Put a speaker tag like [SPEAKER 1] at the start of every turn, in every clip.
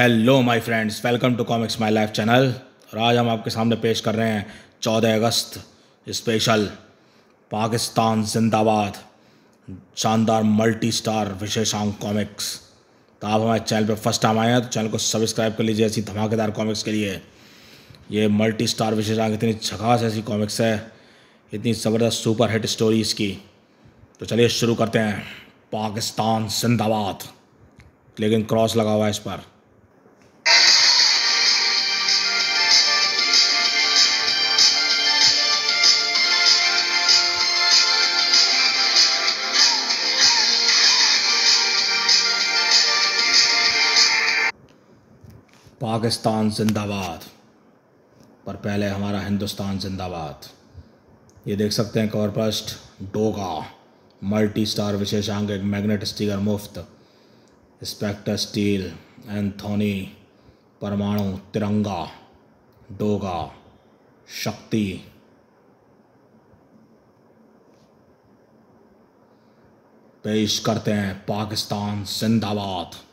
[SPEAKER 1] Hello my friends welcome to comics my life channel और आज हम आपके सामने पेश कर रहे हैं चौदह अगस्त स्पेशल पाकिस्तान जिंदाबाद शानदार मल्टी स्टार विशेषांक कॉमिक्स तो आप हमारे चैनल पर फर्स्ट टाइम आए हैं तो चैनल को सब्सक्राइब कर लीजिए ऐसी धमाकेदार कॉमिक्स के लिए ये मल्टी स्टार विशेषांक इतनी झकास ऐसी कॉमिक्स है इतनी ज़बरदस्त सुपर हिट स्टोरी इसकी तो चलिए शुरू करते हैं पाकिस्तान जिंदाबाद लेकिन क्रॉस लगा हुआ है इस पर पाकिस्तान जिंदाबाद पर पहले हमारा हिंदुस्तान जिंदाबाद ये देख सकते हैं कॉरपस्ट डोगा मल्टी स्टार विशेषांक एक मैग्नेट स्टिकर मुफ्त Spectre Steel Anthony Parmanu Tiranga डोगा शक्ति पेश करते हैं पाकिस्तान जिंदाबाद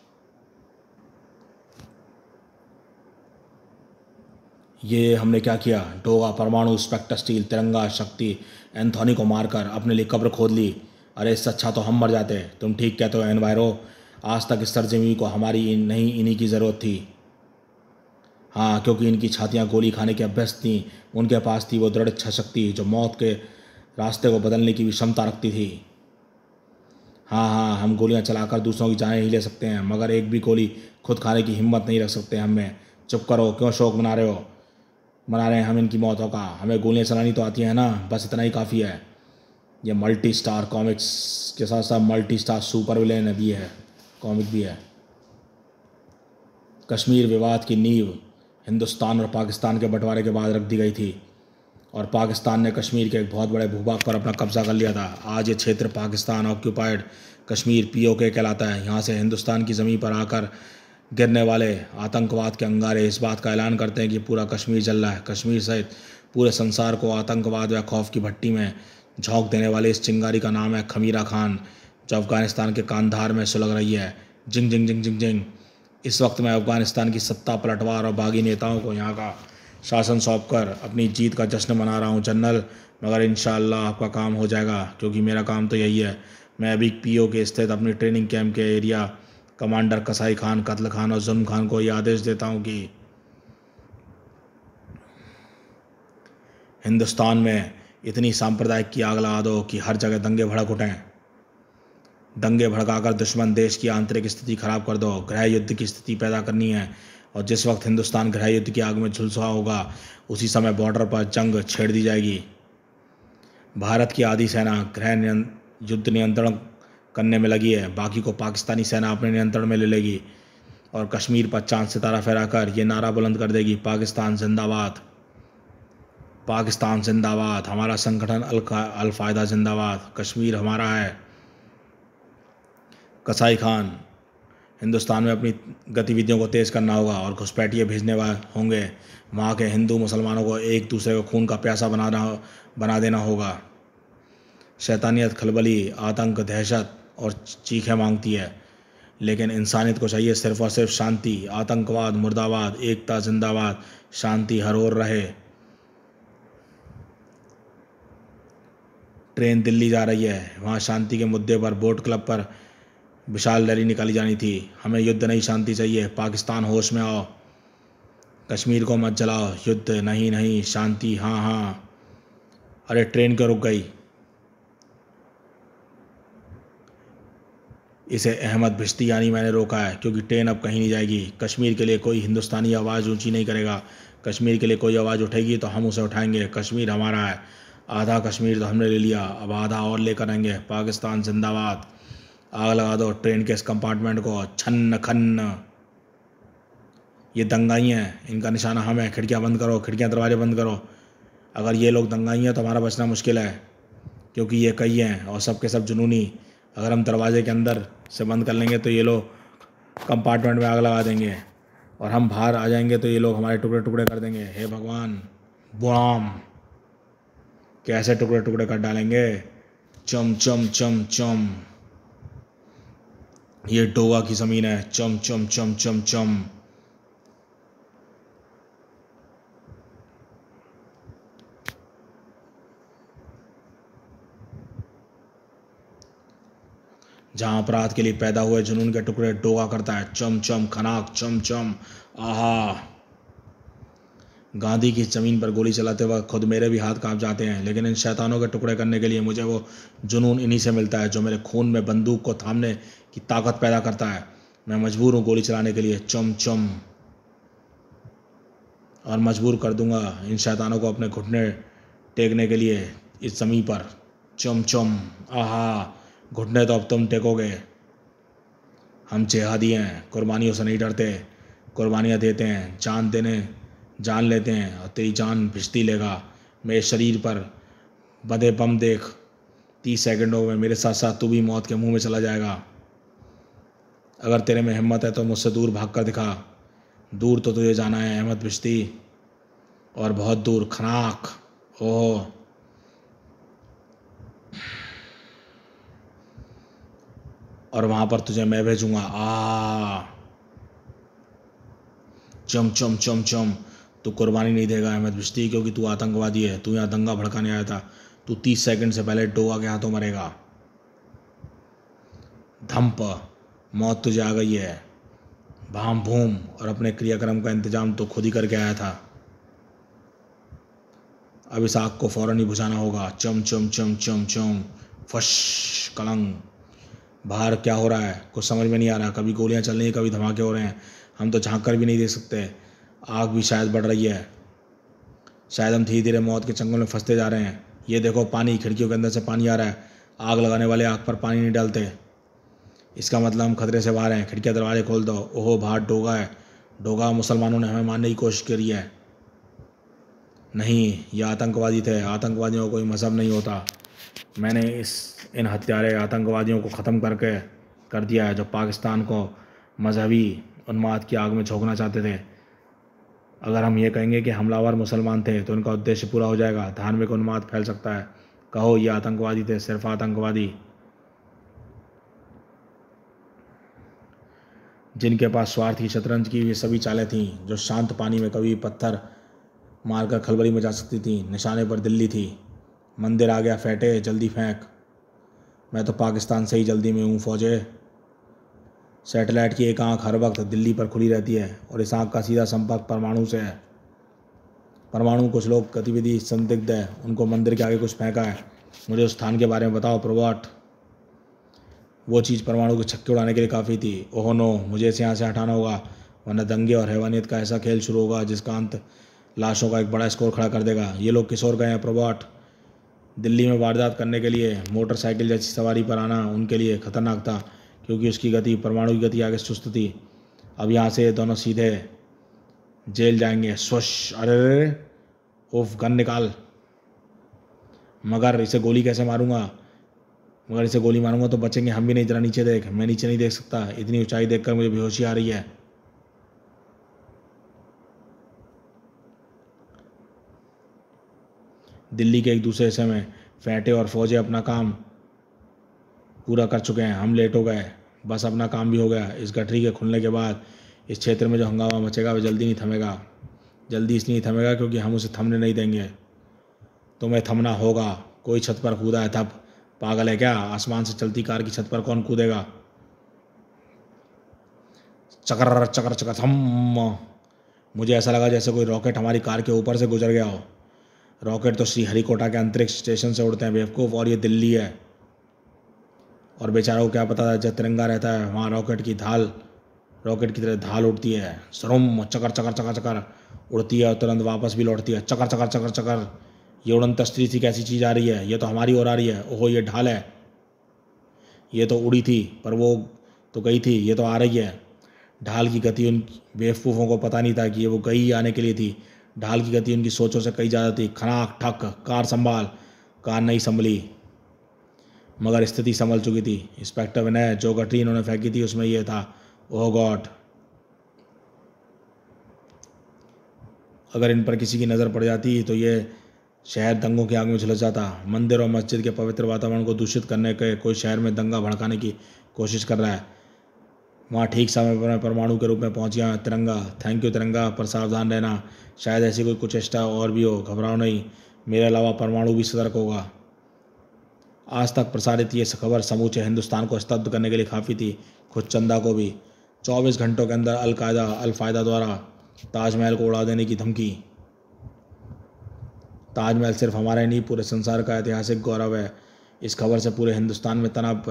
[SPEAKER 1] ये हमने क्या किया डोगा परमाणु स्पेक्टर स्टील तिरंगा शक्ति एंथोनी को मारकर अपने लिए कब्र खोद ली अरे इससे अच्छा तो हम मर जाते तुम ठीक कहते हो एनवायरो आज तक इस सरजमी को हमारी नहीं इन्हीं की ज़रूरत थी हाँ क्योंकि इनकी छातियाँ गोली खाने के अभ्यस्त थीं उनके पास थी वो दृढ़ इच्छा शक्ति जो मौत के रास्ते को बदलने की भी क्षमता रखती थी हाँ हाँ हम गोलियाँ चलाकर दूसरों की जान ही ले सकते हैं मगर एक भी गोली खुद खाने की हिम्मत नहीं रख सकते हमें चुप करो क्यों शौक बना रहे हो मना रहे हैं हम इनकी मौतों का हमें गोलियाँ चलानी तो आती हैं ना बस इतना ही काफ़ी है ये मल्टी स्टार कॉमिक्स के साथ साथ मल्टी स्टार सुपर विलेन भी है कॉमिक भी है कश्मीर विवाद की नींव हिंदुस्तान और पाकिस्तान के बंटवारे के बाद रख दी गई थी और पाकिस्तान ने कश्मीर के एक बहुत बड़े भूभाग पर अपना कब्जा कर लिया था आज ये क्षेत्र पाकिस्तान ऑक्यूपाइड कश्मीर पीओके कहलाता है यहाँ से हिंदुस्तान की ज़मीन पर आकर गिरने वाले आतंकवाद के अंगारे इस बात का ऐलान करते हैं कि पूरा कश्मीर जल रहा है कश्मीर सहित पूरे संसार को आतंकवाद या खौफ की भट्टी में झोंक देने वाले इस चिंगारी का नाम है खमीरा खान जो अफगानिस्तान के कांधार में सुलग रही है जिंग जिंग जिंग जिंग जिंग इस वक्त मैं अफगानिस्तान की सत्ता पलटवार और बागी नेताओं को यहाँ का शासन सौंप कर अपनी जीत का जश्न मना रहा हूँ जनरल मगर इन आपका काम हो जाएगा क्योंकि मेरा काम तो यही है मैं अभी पी के स्थित अपनी ट्रेनिंग कैंप के एरिया कमांडर कसाई खान कत्ल खान और जुल्म खान को यह आदेश देता हूँ कि हिंदुस्तान में इतनी सांप्रदायिक की आग लगा दो कि हर जगह दंगे भड़क उठें दंगे भड़काकर दुश्मन देश की आंतरिक स्थिति खराब कर दो गृह युद्ध की स्थिति पैदा करनी है और जिस वक्त हिंदुस्तान गृह युद्ध की आग में झुलसा होगा उसी समय बॉर्डर पर जंग छेड़ दी जाएगी भारत की आधी सेना गृह युद्ध नियंत्रण करने में लगी है बाकी को पाकिस्तानी सेना अपने नियंत्रण में ले लेगी और कश्मीर पर चांद सितारा फहराकर ये नारा बुलंद कर देगी पाकिस्तान जिंदाबाद पाकिस्तान जिंदाबाद हमारा संगठन अलफ़ायदा जिंदाबाद कश्मीर हमारा है कसाई खान हिंदुस्तान में अपनी गतिविधियों को तेज़ करना होगा और घुसपैठिए भेजने होंगे वहाँ के हिंदू मुसलमानों को एक दूसरे को खून का प्यासा बनाना बना देना होगा शैतानियत खलबली आतंक दहशत और चीखें मांगती है लेकिन इंसानियत को चाहिए सिर्फ और सिर्फ शांति आतंकवाद मुर्दाबाद एकता जिंदाबाद शांति हर और रहे ट्रेन दिल्ली जा रही है वहाँ शांति के मुद्दे पर बोट क्लब पर विशाल रैली निकाली जानी थी हमें युद्ध नहीं शांति चाहिए पाकिस्तान होश में आओ कश्मीर को मत जलाओ युद्ध नहीं नहीं शांति हाँ हाँ अरे ट्रेन क्यों रुक गई इसे अहमद भिश्ती यानी मैंने रोका है क्योंकि ट्रेन अब कहीं नहीं जाएगी कश्मीर के लिए कोई हिंदुस्तानी आवाज़ ऊंची नहीं करेगा कश्मीर के लिए कोई आवाज़ उठेगी तो हम उसे उठाएंगे कश्मीर हमारा है आधा कश्मीर तो हमने ले लिया अब आधा और लेकर आएंगे पाकिस्तान जिंदाबाद आग लगा दो ट्रेन के इस कंपार्टमेंट को छन्न खन्न ये दंगाई हैं इनका निशाना हम है खिड़कियाँ बंद करो खिड़कियाँ दरवाजे बंद करो अगर ये लोग दंगाई हैं तो हमारा बचना मुश्किल है क्योंकि ये कई हैं और सबके सब जुनूनी अगर हम दरवाजे के अंदर से बंद कर लेंगे तो ये लोग कंपार्टमेंट में आग लगा देंगे और हम बाहर आ जाएंगे तो ये लोग हमारे टुकड़े टुकड़े कर देंगे हे भगवान बुआम कैसे टुकड़े टुकड़े कर डालेंगे चम चम चम चम ये डोवा की ज़मीन है चम चम चम चम चम, चम। जहाँ अपराध के लिए पैदा हुए जुनून के टुकड़े डोगा करता है चम चम खनाक चम चम आहा गांधी की ज़मीन पर गोली चलाते वक्त खुद मेरे भी हाथ कांप जाते हैं लेकिन इन शैतानों के टुकड़े करने के लिए मुझे वो जुनून इन्हीं से मिलता है जो मेरे खून में बंदूक को थामने की ताकत पैदा करता है मैं मजबूर हूँ गोली चलाने के लिए चम चम और मजबूर कर दूंगा इन शैतानों को अपने घुटने टेकने के लिए इस ज़मीन पर चम चम आहा घुटने तो अब तुम टेकोगे हम दिए हैं कुर्बानियों से नहीं डरते कुर्बानियाँ देते हैं जान देने जान लेते हैं और तेरी जान भिजती लेगा मेरे शरीर पर बदे बम देख तीस सेकेंडों में मेरे साथ साथ तू भी मौत के मुंह में चला जाएगा अगर तेरे में हिम्मत है तो मुझसे दूर भाग कर दिखा दूर तो तुझे जाना है अहमद बिश्ती और बहुत दूर खनाक ओह और वहां पर तुझे मैं भेजूंगा आ चम चम चम चम तू कुर्बानी नहीं देगा अहमद बिश्ती क्योंकि तू आतंकवादी है तू यहाँ दंगा भड़काने आया था तू तीस सेकंड से पहले डोगा के हाथों मरेगा धम्प मौत तुझे आ गई है भाम भूम और अपने क्रियाक्रम का इंतजाम तो खुद ही करके आया था अब इस आग को फ़ौरन ही बुझाना होगा चम चम चम चम चम फश कलंग बाहर क्या हो रहा है कुछ समझ में नहीं आ रहा कभी गोलियाँ चल रही हैं कभी धमाके हो रहे हैं हम तो झाँक कर भी नहीं देख सकते आग भी शायद बढ़ रही है शायद हम धीरे धीरे मौत के चंगुल में फंसते जा रहे हैं ये देखो पानी खिड़कियों के अंदर से पानी आ रहा है आग लगाने वाले आग पर पानी नहीं डालते इसका मतलब हम खतरे से बाहर हैं खिड़कियाँ दरवाजे खोल दो ओहो बाहर डोगा है डोगा मुसलमानों ने हमें मारने की कोशिश करी है नहीं ये आतंकवादी थे आतंकवादियों का कोई मजहब नहीं होता मैंने इस इन हत्यारे आतंकवादियों को ख़त्म करके कर दिया है जो पाकिस्तान को मजहबी उन्माद की आग में झोंकना चाहते थे अगर हम ये कहेंगे कि हमलावर मुसलमान थे तो उनका उद्देश्य पूरा हो जाएगा धार्मिक उन्माद फैल सकता है कहो ये आतंकवादी थे सिर्फ आतंकवादी जिनके पास स्वार्थी शतरंज की ये सभी चालें थीं जो शांत पानी में कभी पत्थर मारकर खलबली मचा सकती थी निशाने पर दिल्ली थी मंदिर आ गया फेंटे जल्दी फेंक मैं तो पाकिस्तान से ही जल्दी में हूँ फौजे सैटेलाइट की एक आंख हर वक्त दिल्ली पर खुली रहती है और इस आंख का सीधा संपर्क परमाणु से है परमाणु कुछ लोग गतिविधि संदिग्ध है उनको मंदिर के आगे कुछ फेंका है मुझे उस स्थान के बारे में बताओ प्रभाट वो चीज़ परमाणु के छक्के उड़ाने के लिए काफ़ी थी ओहो नो मुझे इसे यहाँ से हटाना होगा वरना दंगे और हैवानियत का ऐसा खेल शुरू होगा जिसका अंत लाशों का एक बड़ा स्कोर खड़ा कर देगा ये लोग किशोर गए हैं प्रभाट दिल्ली में वारदात करने के लिए मोटरसाइकिल जैसी सवारी पर आना उनके लिए खतरनाक था क्योंकि उसकी गति परमाणु की गति आगे सुस्त थी अब यहाँ से दोनों सीधे जेल जाएंगे स्वश अरे रे ओफ गन निकाल मगर इसे गोली कैसे मारूंगा मगर इसे गोली मारूंगा तो बचेंगे हम भी नहीं जरा नीचे देख मैं नीचे नहीं देख सकता इतनी ऊंचाई देखकर मुझे बेहोशी आ रही है दिल्ली के एक दूसरे हिस्से में फैटे और फौजे अपना काम पूरा कर चुके हैं हम लेट हो गए बस अपना काम भी हो गया इस गठरी के खुलने के बाद इस क्षेत्र में जो हंगामा मचेगा वह जल्दी नहीं थमेगा जल्दी इसलिए थमेगा क्योंकि हम उसे थमने नहीं देंगे तुम्हें तो थमना होगा कोई छत पर कूदा है तब पागल है क्या आसमान से चलती कार की छत पर कौन कूदेगा चकर चकर चकर थम मुझे ऐसा लगा जैसे कोई रॉकेट हमारी कार के ऊपर से गुजर गया हो रॉकेट तो श्री हरिकोटा के अंतरिक्ष स्टेशन से उड़ते हैं बेवकूफ़ और ये दिल्ली है और बेचारों को क्या पता था जब तिरंगा रहता है वहाँ रॉकेट की धाल रॉकेट की तरह धाल उड़ती है सरम चकर चकर चकर चकर उड़ती है और तुरंत वापस भी लौटती है चकर चकर चकर चकर ये उड़न तस्त्री थी कैसी चीज़ आ रही है ये तो हमारी ओर आ रही है ओहो ये ढाल है ये तो उड़ी थी पर वो तो गई थी ये तो आ रही है ढाल की गति उन बेवकूफ़ों को पता नहीं था कि ये वो गई आने के लिए थी ढाल की गति उनकी सोचों से कई ज़्यादा थी खनाक ठक कार संभाल कार नहीं संभली मगर स्थिति संभल चुकी थी इंस्पेक्टर विनय जो गठरी इन्होंने फेंकी थी उसमें यह था ओ गॉड अगर इन पर किसी की नज़र पड़ जाती तो ये शहर दंगों के आग में झुलस जाता मंदिर और मस्जिद के पवित्र वातावरण को दूषित करने के कोई शहर में दंगा भड़काने की कोशिश कर रहा है वहाँ ठीक समय पर परमाणु के रूप में पहुँच गया तिरंगा थैंक यू तिरंगा पर सावधान रहना शायद ऐसी कोई कुछ चेष्टा और भी हो घबराओ नहीं मेरे अलावा परमाणु भी सतर्क होगा आज तक प्रसारित ये खबर समूचे हिंदुस्तान को स्तब्ध करने के लिए काफ़ी थी खुद चंदा को भी 24 घंटों के अंदर अलकायदा अलफ़ायदा द्वारा ताजमहल को उड़ा देने की धमकी ताजमहल सिर्फ हमारे नहीं पूरे संसार का ऐतिहासिक गौरव है इस खबर से पूरे हिंदुस्तान में तनाव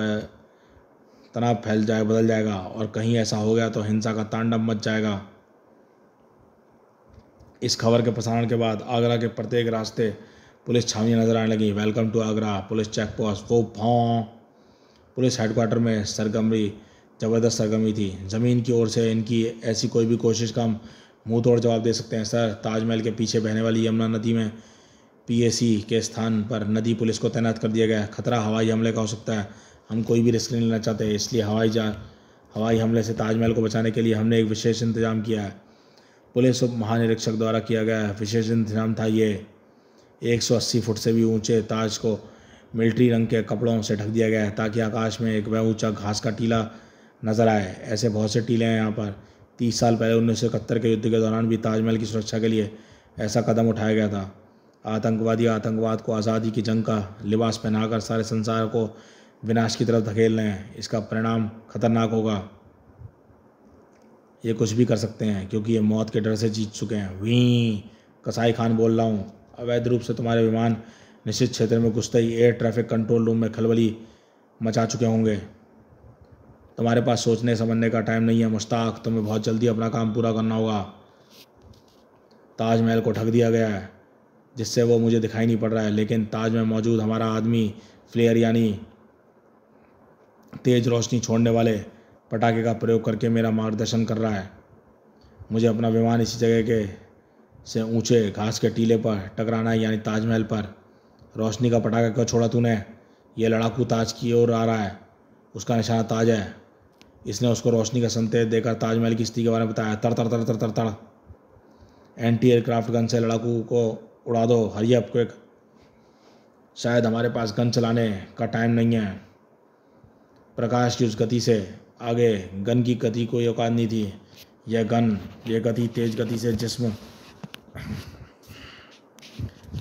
[SPEAKER 1] तनाव फैल जाए बदल जाएगा और कहीं ऐसा हो गया तो हिंसा का तांडव मच जाएगा इस खबर के प्रसारण के बाद आगरा के प्रत्येक रास्ते पुलिस छावनी नजर आने लगी welcome to Agra police check post वो फौ पुलिस हेडक्वार्टर में सरगर्मी ज़बरदस्त सरगर्मी थी ज़मीन की ओर से इनकी ऐसी कोई भी कोशिश का हम मुँह तोड़ जवाब दे सकते हैं सर ताजमहल के पीछे बहने वाली यमुना नदी में पीएसी के स्थान पर नदी पुलिस को तैनात कर दिया गया खतरा हवाई हमले का हो सकता है हम कोई भी रिस्क नहीं लेना चाहते इसलिए हवाई जहाज हवाई हमले से ताजमहल को बचाने के लिए हमने एक विशेष इंतजाम किया है पुलिस उप महानिरीक्षक द्वारा किया गया विशेष इंतजाम था ये 180 फुट से भी ऊंचे ताज को मिल्ट्री रंग के कपड़ों से ढक दिया गया है ताकि आकाश में एक वह ऊंचा घास का टीला नज़र आए ऐसे बहुत से टीले हैं यहाँ पर तीस साल पहले उन्नीस के युद्ध के दौरान भी ताजमहल की सुरक्षा के लिए ऐसा कदम उठाया गया था आतंकवादी आतंकवाद को आज़ादी की जंग का लिबास पहनाकर सारे संसार को विनाश की तरफ धकेल रहे हैं इसका परिणाम खतरनाक होगा ये कुछ भी कर सकते हैं क्योंकि ये मौत के डर से जीत चुके हैं वहीं कसाई खान बोल रहा हूँ अवैध रूप से तुम्हारे विमान निश्चित क्षेत्र में घुसते ही एयर ट्रैफिक कंट्रोल रूम में खलबली मचा चुके होंगे तुम्हारे पास सोचने समझने का टाइम नहीं है मुश्ताक तुम्हें बहुत जल्दी अपना काम पूरा करना होगा ताजमहल को ठग दिया गया है जिससे वो मुझे दिखाई नहीं पड़ रहा है लेकिन ताज में मौजूद हमारा आदमी फ्लेयर यानी तेज़ रोशनी छोड़ने वाले पटाखे का प्रयोग करके मेरा मार्गदर्शन कर रहा है मुझे अपना विमान इसी जगह के से ऊंचे घास के टीले पर टकराना है यानी ताजमहल पर रोशनी का पटाखा क्यों छोड़ा तूने यह लड़ाकू ताज की ओर आ रहा है उसका निशाना ताज है इसने उसको रोशनी का संतेज देकर ताजमहल की स्थिति के बारे में बताया तर तर तर तर तर तर एंटी एयरक्राफ्ट गन से लड़ाकू को उड़ा दो हरियप एक शायद हमारे पास गन चलाने का टाइम नहीं है प्रकाश की उस गति से आगे गन की गति कोई औकात नहीं थी यह गन ये गति तेज गति से जिसम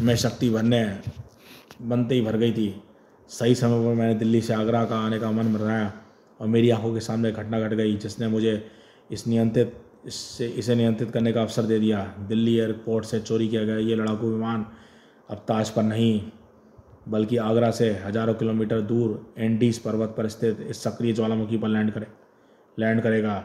[SPEAKER 1] में शक्ति भरने बनते ही भर गई थी सही समय पर मैंने दिल्ली से आगरा का आने का मन बनाया और मेरी आंखों के सामने घटना घट गट गई जिसने मुझे इस नियंत्रित इससे इसे नियंत्रित करने का अवसर दे दिया दिल्ली एयरपोर्ट से चोरी किया गया ये लड़ाकू विमान अब ताज पर नहीं बल्कि आगरा से हजारों किलोमीटर दूर एंडीज पर्वत पर स्थित इस सक्रिय ज्वालामुखी पर लैंड करे लैंड करेगा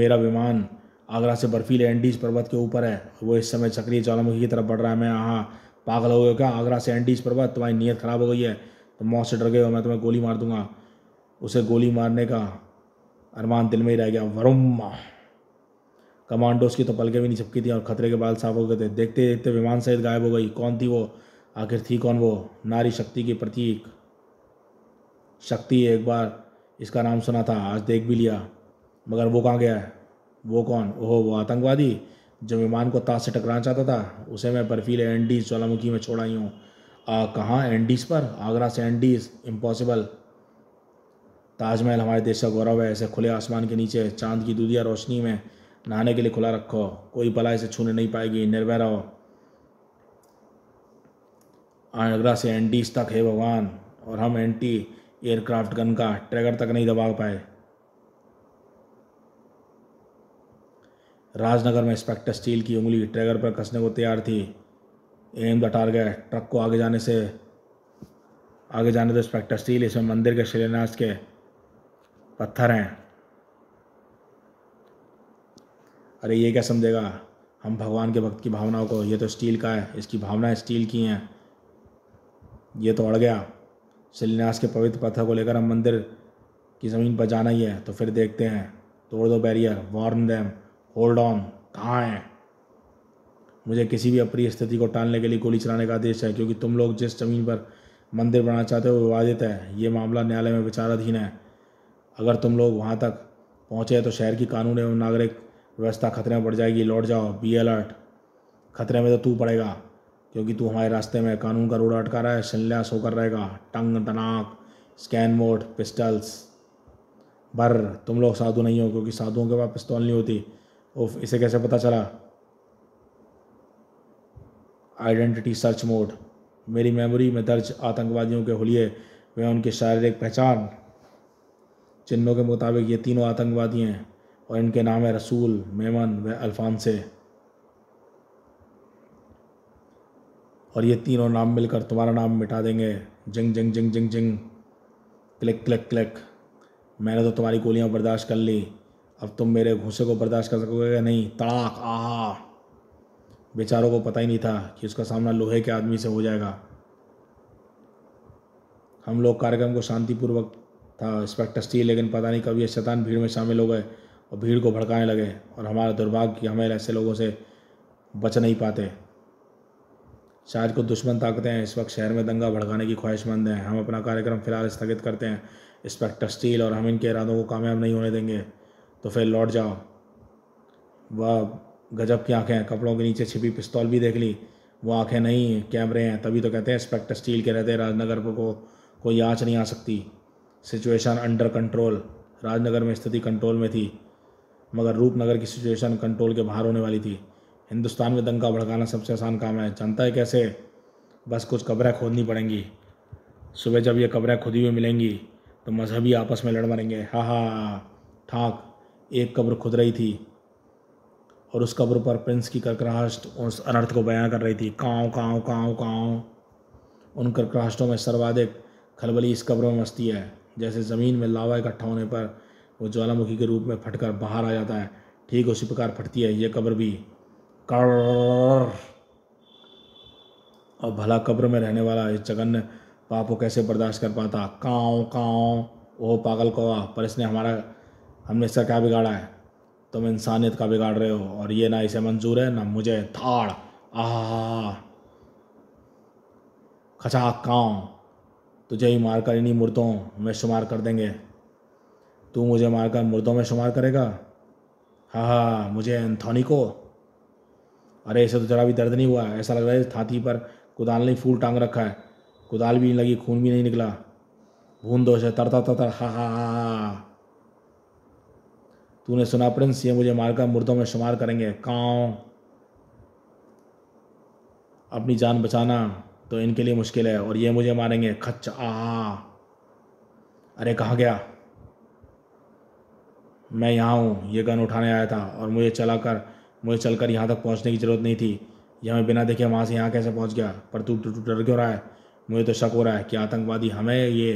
[SPEAKER 1] मेरा विमान आगरा से बर्फीले एंडीज पर्वत के ऊपर है वो इस समय सक्रिय ज्वालामुखी की तरफ बढ़ रहा है मैं हाँ पागल हो गया क्या आगरा से एंडीज पर्वत तुम्हारी नीयत खराब हो गई है तो मौत से डर गए हो मैं तुम्हें गोली मार दूंगा उसे गोली मारने का अरमान दिल में ही रह गया वरुमा कमांडोस की तो पलके भी नहीं छपकी थी और खतरे के बाल साफ हो गए थे देखते देखते विमान सहित गायब हो गई कौन थी वो आखिर थी कौन वो नारी शक्ति की प्रतीक शक्ति एक बार इसका नाम सुना था आज देख भी लिया मगर वो कहाँ गया है वो कौन ओहो वो आतंकवादी जो विमान को ताश से टकराना चाहता था उसे मैं बर्फीले एंडीज ज्वालामुखी में छोड़ आई हूँ कहाँ एंडीज पर आगरा से एंडीज इम्पॉसिबल ताजमहल हमारे देश का गौरव है ऐसे खुले आसमान के नीचे चांद की दूधिया रोशनी में नहाने के लिए खुला रखो कोई भला इसे छूने नहीं पाएगी निर्भय रहो आगरा से एंटीज तक है भगवान और हम एंटी एयरक्राफ्ट गन का ट्रैगर तक नहीं दबा पाए राजनगर में इंस्पेक्टर स्टील की उंगली ट्रैगर पर कसने को तैयार थी एम द टारगेट ट्रक को आगे जाने से आगे जाने दो इंस्पेक्टर स्टील इसमें मंदिर के शिलान्यास के पत्थर हैं अरे ये क्या समझेगा हम भगवान के भक्त की भावनाओं को ये तो स्टील का है इसकी भावनाएं स्टील की हैं ये तो अड़ गया शिलान्यास के पवित्र पत्थर को लेकर हम मंदिर की ज़मीन पर जाना ही है तो फिर देखते हैं तोड़ दो barrier warn damn hold on कहाँ हैं मुझे किसी भी अप्रिय स्थिति को टालने के लिए गोली चलाने का आदेश है क्योंकि तुम लोग जिस ज़मीन पर मंदिर बनाना चाहते हो विवादित है ये मामला न्यायालय में विचाराधीन है अगर तुम लोग वहाँ तक पहुँचे तो शहर की कानून एवं नागरिक व्यवस्था खतरे में पड़ जाएगी लौट जाओ बी अलर्ट खतरे में तो तू पड़ेगा क्योंकि तू हमारे रास्ते में कानून का रोड अटका रहा है शिल्यास होकर रहेगा टंग तनाक स्कैन मोड पिस्टल्स बर तुम लोग साधु नहीं हो क्योंकि साधुओं के पास पिस्तौल नहीं होती उफ इसे कैसे पता चला आइडेंटिटी सर्च मोड मेरी मेमोरी में दर्ज आतंकवादियों के होलिए वे उनकी शारीरिक पहचान चिन्हों के मुताबिक ये तीनों आतंकवादी हैं और इनके नाम है रसूल मेमन व अल्फानसे और ये तीनों नाम मिलकर तुम्हारा नाम मिटा देंगे जिंग जंग जिंग जिंग जिंग क्लिक क्लिक क्लिक मैंने तो तुम्हारी गोलियां बर्दाश्त कर ली अब तुम मेरे घूसे को बर्दाश्त कर सकोगे नहीं तड़ाक आ बेचारों को पता ही नहीं था कि उसका सामना लोहे के आदमी से हो जाएगा हम लोग कार्यक्रम को शांतिपूर्वक था इंस्पेक्टर स्टील लेकिन पता नहीं कभी शैतान भीड़ में शामिल हो गए और भीड़ को भड़काने लगे और हमारा दुर्भाग्य कि हमें ऐसे लोगों से बच नहीं पाते शायद को दुश्मन ताकते हैं इस वक्त शहर में दंगा भड़काने की ख्वाहिशमंद हैं हम अपना कार्यक्रम फ़िलहाल स्थगित करते हैं इंस्पेक्टर स्टील और हम इनके इरादों को कामयाब नहीं होने देंगे तो फिर लौट जाओ वह गजब की आंखें कपड़ों के नीचे छिपी पिस्तौल भी देख ली वो आंखें नहीं कैमरे हैं तभी तो कहते हैं इंस्पेक्टर स्टील के रहते राजनगर को कोई आँच नहीं आ सकती सिचुएशन अंडर कंट्रोल राजनगर में स्थिति कंट्रोल में थी मगर रूपनगर की सिचुएशन कंट्रोल के बाहर होने वाली थी हिंदुस्तान में दंगा भड़काना सबसे आसान काम है जानता है कैसे बस कुछ कब्रें खोदनी पड़ेंगी सुबह जब ये कब्रें खुदी हुई मिलेंगी तो मजहबी आपस में लड़ मरेंगे हा हा ठाक एक कब्र खुद रही थी और उस कब्र पर प्रिंस की कर्कराहट उस अनर्थ को बयां कर रही थी काँव काँव काँव काँव उन कर्कराहटों में सर्वाधिक खलबली इस कब्रों में मस्ती है जैसे ज़मीन में लावा इकट्ठा होने पर वो ज्वालामुखी के रूप में फटकर बाहर आ जाता है ठीक उसी प्रकार फटती है ये कब्र भी कर और भला कब्र में रहने वाला इस जगन पाप को कैसे बर्दाश्त कर पाता काँव काँव ओ पागल कौवा पर इसने हमारा हमने इसका क्या बिगाड़ा है तुम इंसानियत का बिगाड़ रहे हो और ये ना इसे मंजूर है ना मुझे थाड़ आह खचा काँव तुझे ही मारकर इन्हीं मुर्दों में शुमार कर देंगे तू मुझे मारकर मुर्दों में शुमार करेगा हाँ हाँ मुझे एंथोनी को अरे इसे तो जरा भी दर्द नहीं हुआ ऐसा लग रहा है थाती पर कुदाल ने फूल टांग रखा है कुदाल भी नहीं लगी खून भी नहीं निकला भून दोष है तरता तरता हा हा हा हा तूने सुना प्रिंस ये मुझे मारकर मुर्दों में शुमार करेंगे काँ अपनी जान बचाना तो इनके लिए मुश्किल है और ये मुझे मारेंगे खच्च आ अरे कहाँ गया मैं यहाँ हूँ ये गन उठाने आया था और मुझे चला कर मुझे चल कर यहाँ तक पहुँचने की ज़रूरत नहीं थी यह मैं बिना देखे वहाँ से यहाँ कैसे पहुँच गया पर तू डर क्यों रहा है मुझे तो शक हो रहा है कि आतंकवादी हमें ये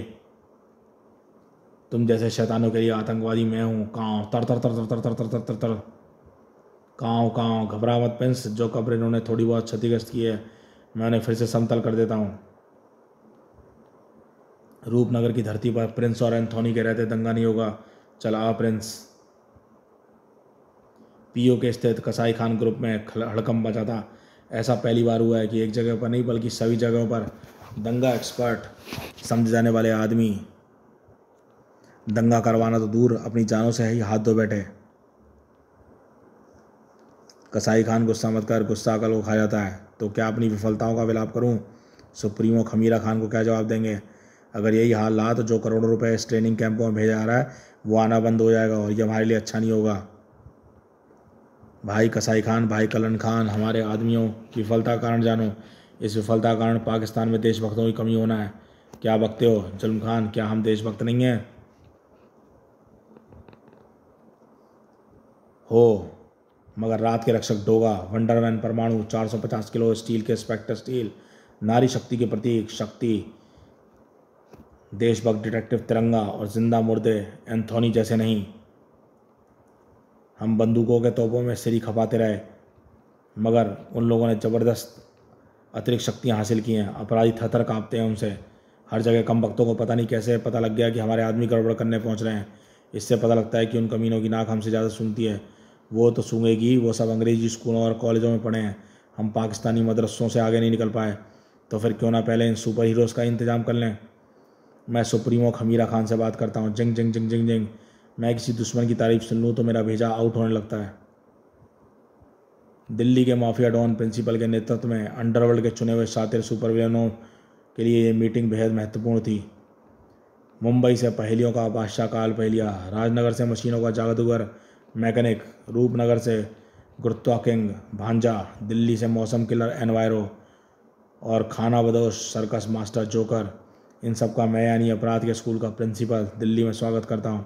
[SPEAKER 1] तुम जैसे शैतानों के लिए आतंकवादी मैं हूँ काँव तर तर तर तर तर तर तर तर तर काँव काँव घबरा मत पेंस जो कब्र इन्होंने थोड़ी बहुत क्षतिग्रस्त की है मैं उन्हें फिर से समतल कर देता हूँ रूपनगर की धरती पर प्रिंस और एंथोनी के रहते दंगा नहीं होगा चल आ प्रिंस पीओ के स्थित कसाई खान ग्रुप में हड़कम बचा था ऐसा पहली बार हुआ है कि एक जगह पर नहीं बल्कि सभी जगहों पर दंगा एक्सपर्ट समझे जाने वाले आदमी दंगा करवाना तो दूर अपनी जानों से ही हाथ धो बैठे कसाई खान गुस्सा मत कर गुस्सा का लोग खा जाता है तो क्या अपनी विफलताओं का विलाप करूँ सुप्रीमो खमीरा खान को क्या जवाब देंगे अगर यही हाल रहा तो जो करोड़ों रुपए इस ट्रेनिंग कैंपों में भेजा जा रहा है वो आना बंद हो जाएगा और ये हमारे लिए अच्छा नहीं होगा भाई कसाई खान भाई कलन खान हमारे आदमियों की विफलता कारण जानो इस विफलता कारण पाकिस्तान में देशभक्तों की कमी होना है क्या बकते हो जुल्म खान क्या हम देशभक्त नहीं हैं हो मगर रात के रक्षक डोगा वंडरमैन परमाणु 450 किलो स्टील के स्पेक्टर स्टील नारी शक्ति के प्रतीक शक्ति देशभक्त डिटेक्टिव तिरंगा और जिंदा मुर्दे एंथोनी जैसे नहीं हम बंदूकों के तोपों में सिरी खपाते रहे मगर उन लोगों ने ज़बरदस्त अतिरिक्त शक्तियाँ हासिल की हैं अपराधी थर कांपते हैं उनसे हर जगह कम वक्तों को पता नहीं कैसे पता लग गया कि हमारे आदमी गड़बड़ करने पहुँच रहे हैं इससे पता लगता है कि उन कमीनों की नाक हमसे ज़्यादा सुनती है वो तो सूंघेगी वो सब अंग्रेजी स्कूलों और कॉलेजों में पढ़े हैं हम पाकिस्तानी मदरसों से आगे नहीं निकल पाए तो फिर क्यों ना पहले इन सुपर हीरोज़ का इंतजाम कर लें मैं सुप्रीमो खमीरा खान से बात करता हूँ जंग जंग जंग जंग जंग मैं किसी दुश्मन की तारीफ सुन लूँ तो मेरा भेजा आउट होने लगता है दिल्ली के माफिया डॉन प्रिंसिपल के नेतृत्व में अंडरवर्ल्ड के चुने हुए सातर सुपरविलनों के लिए ये मीटिंग बेहद महत्वपूर्ण थी मुंबई से पहेलियों का बादशाह काल पहलिया राजनगर से मशीनों का जादूगर मैकेनिक रूपनगर से गुरुत्वा किंग भांजा दिल्ली से मौसम किलर एनवायरो और खाना बदोश सर्कस मास्टर जोकर इन सब का मैं यानी अपराध के स्कूल का प्रिंसिपल दिल्ली में स्वागत करता हूँ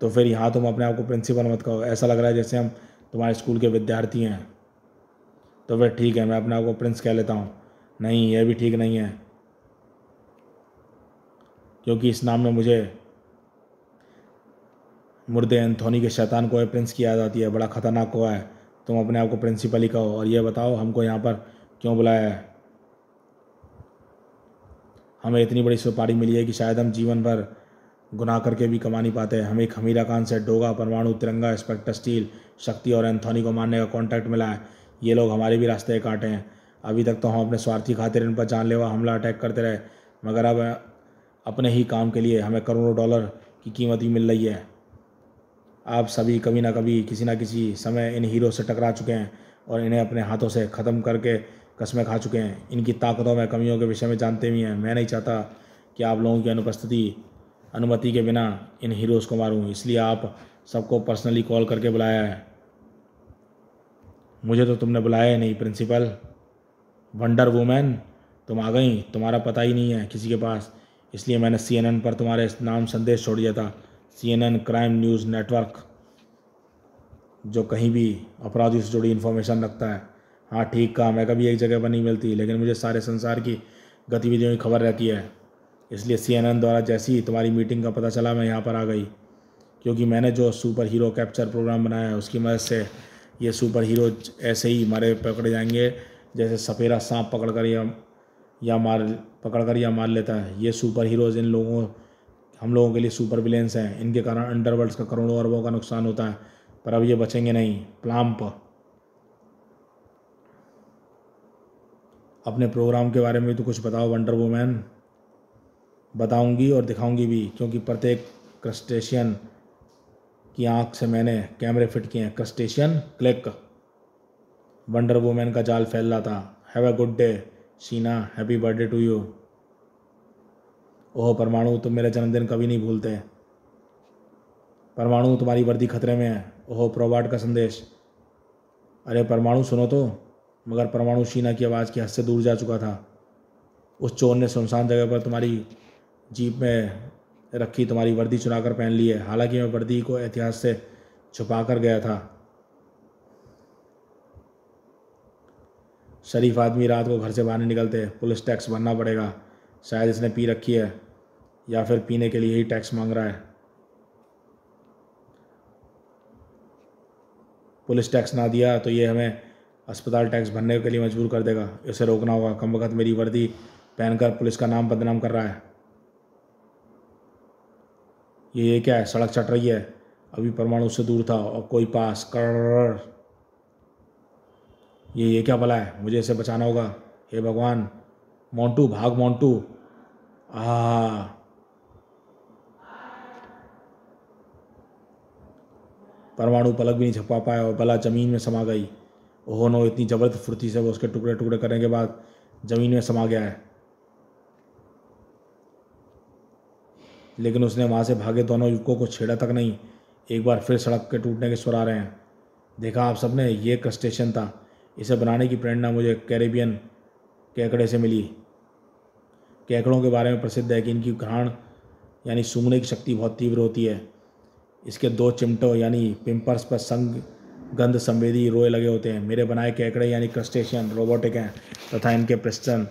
[SPEAKER 1] तो फिर यहाँ तुम अपने आप को प्रिंसिपल मत कहो ऐसा लग रहा है जैसे हम तुम्हारे स्कूल के विद्यार्थी हैं तो फिर ठीक है मैं अपने आप को प्रिंस कह लेता हूँ नहीं यह भी ठीक नहीं है क्योंकि इस नाम में मुझे मुर्दे एंथोनी के शैतान को प्रिंस की याद आती है बड़ा ख़तरनाक हुआ है तुम अपने आप को प्रिंसिपल ही कहो और ये बताओ हमको यहाँ पर क्यों बुलाया है हमें इतनी बड़ी सुपारी मिली है कि शायद हम जीवन भर गुनाह करके भी कमा नहीं पाते हमें खमीरा खान से डोगा परमाणु तिरंगा स्पेक्टर स्टील शक्ति और एंथोनी को मारने का कॉन्टैक्ट मिला है ये लोग हमारे भी रास्ते काटे हैं अभी तक तो हम अपने स्वार्थी खातिर इन पर जानलेवा हमला अटैक करते रहे मगर अब अपने ही काम के लिए हमें करोड़ों डॉलर की कीमत ही मिल रही है आप सभी कभी ना कभी किसी ना किसी समय इन हीरो से टकरा चुके हैं और इन्हें अपने हाथों से ख़त्म करके कस्में खा चुके हैं इनकी ताकतों में कमियों के विषय में जानते भी हैं मैं नहीं चाहता कि आप लोगों की अनुपस्थिति अनुमति के बिना इन हीरोज़ को मारूं इसलिए आप सबको पर्सनली कॉल करके बुलाया है मुझे तो तुमने बुलाया नहीं प्रिंसिपल वंडर वूमेन तुम आ गई तुम्हारा पता ही नहीं है किसी के पास इसलिए मैंने सीएनएन पर तुम्हारे नाम संदेश छोड़ दिया था एन क्राइम न्यूज़ नेटवर्क जो कहीं भी अपराधी से जुड़ी इन्फॉर्मेशन रखता है हाँ ठीक कहा मैं कभी एक जगह पर नहीं मिलती लेकिन मुझे सारे संसार की गतिविधियों की खबर रहती है इसलिए सी द्वारा जैसी ही तुम्हारी मीटिंग का पता चला मैं यहाँ पर आ गई क्योंकि मैंने जो सुपर हीरो कैप्चर प्रोग्राम बनाया है उसकी मदद से ये सुपर हीरो ऐसे ही मारे पकड़े जाएंगे जैसे सपेरा सांप पकड़ कर या या मार पकड़ कर या मार लेता है ये सुपर हीरोज़ इन लोगों हम लोगों के लिए सुपर विलेंस हैं इनके कारण अंडरवर्ल्ड्स का करोड़ों अरबों का नुकसान होता है पर अब ये बचेंगे नहीं प्लाम्प अपने प्रोग्राम के बारे में तो कुछ बताओ वंडर वूमेन बताऊंगी और दिखाऊंगी भी क्योंकि प्रत्येक क्रस्टेशियन की आंख से मैंने कैमरे फिट किए हैं क्रस्टेशियन क्लिक वंडर वूमेन का जाल फैल रहा था have a good day Sheena happy birthday to you oh Parmanu तुम मेरा जन्मदिन कभी नहीं भूलते परमाणु तुम्हारी वर्दी खतरे में है ओह प्रोवाट का संदेश अरे परमाणु सुनो तो मगर परमाणु शीना की आवाज़ की हद से दूर जा चुका था उस चोर ने सुनसान जगह पर तुम्हारी जीप में रखी तुम्हारी वर्दी चुनाकर पहन ली है हालांकि मैं वर्दी को एहतियात से छुपा कर गया था शरीफ आदमी रात को घर से बाहर निकलते पुलिस टैक्स भरना पड़ेगा शायद इसने पी रखी है या फिर पीने के लिए ही टैक्स मांग रहा है पुलिस टैक्स ना दिया तो ये हमें अस्पताल टैक्स भरने के लिए मजबूर कर देगा इसे रोकना होगा कम वक्त मेरी वर्दी पहनकर पुलिस का नाम बदनाम कर रहा है ये ये क्या है सड़क चट रही है अभी परमाणु से दूर था और कोई पास कर ये ये क्या भला है मुझे इसे बचाना होगा हे भगवान मोंटू भाग मोंटू आ परमाणु पलक भी नहीं छपा पाया और बला ज़मीन में समा गई ओहो नो इतनी ज़बरदस्त फुर्ती से वो उसके टुकड़े टुकड़े करने के बाद ज़मीन में समा गया है लेकिन उसने वहाँ से भागे दोनों युवकों को छेड़ा तक नहीं एक बार फिर सड़क के टूटने के स्वर आ रहे हैं देखा आप सबने ये क्रस्टेशन था इसे बनाने की प्रेरणा मुझे कैरेबियन केकड़े से मिली केकड़ों के बारे में प्रसिद्ध है कि इनकी घ्राण यानी सूंघने की शक्ति बहुत तीव्र होती है इसके दो चिमटों यानी पिम्पर्स पर संग गंध संवेदी रोए लगे होते हैं मेरे बनाए केकड़े यानी क्रस्टेशियन रोबोटिक हैं तथा इनके प्रस्तन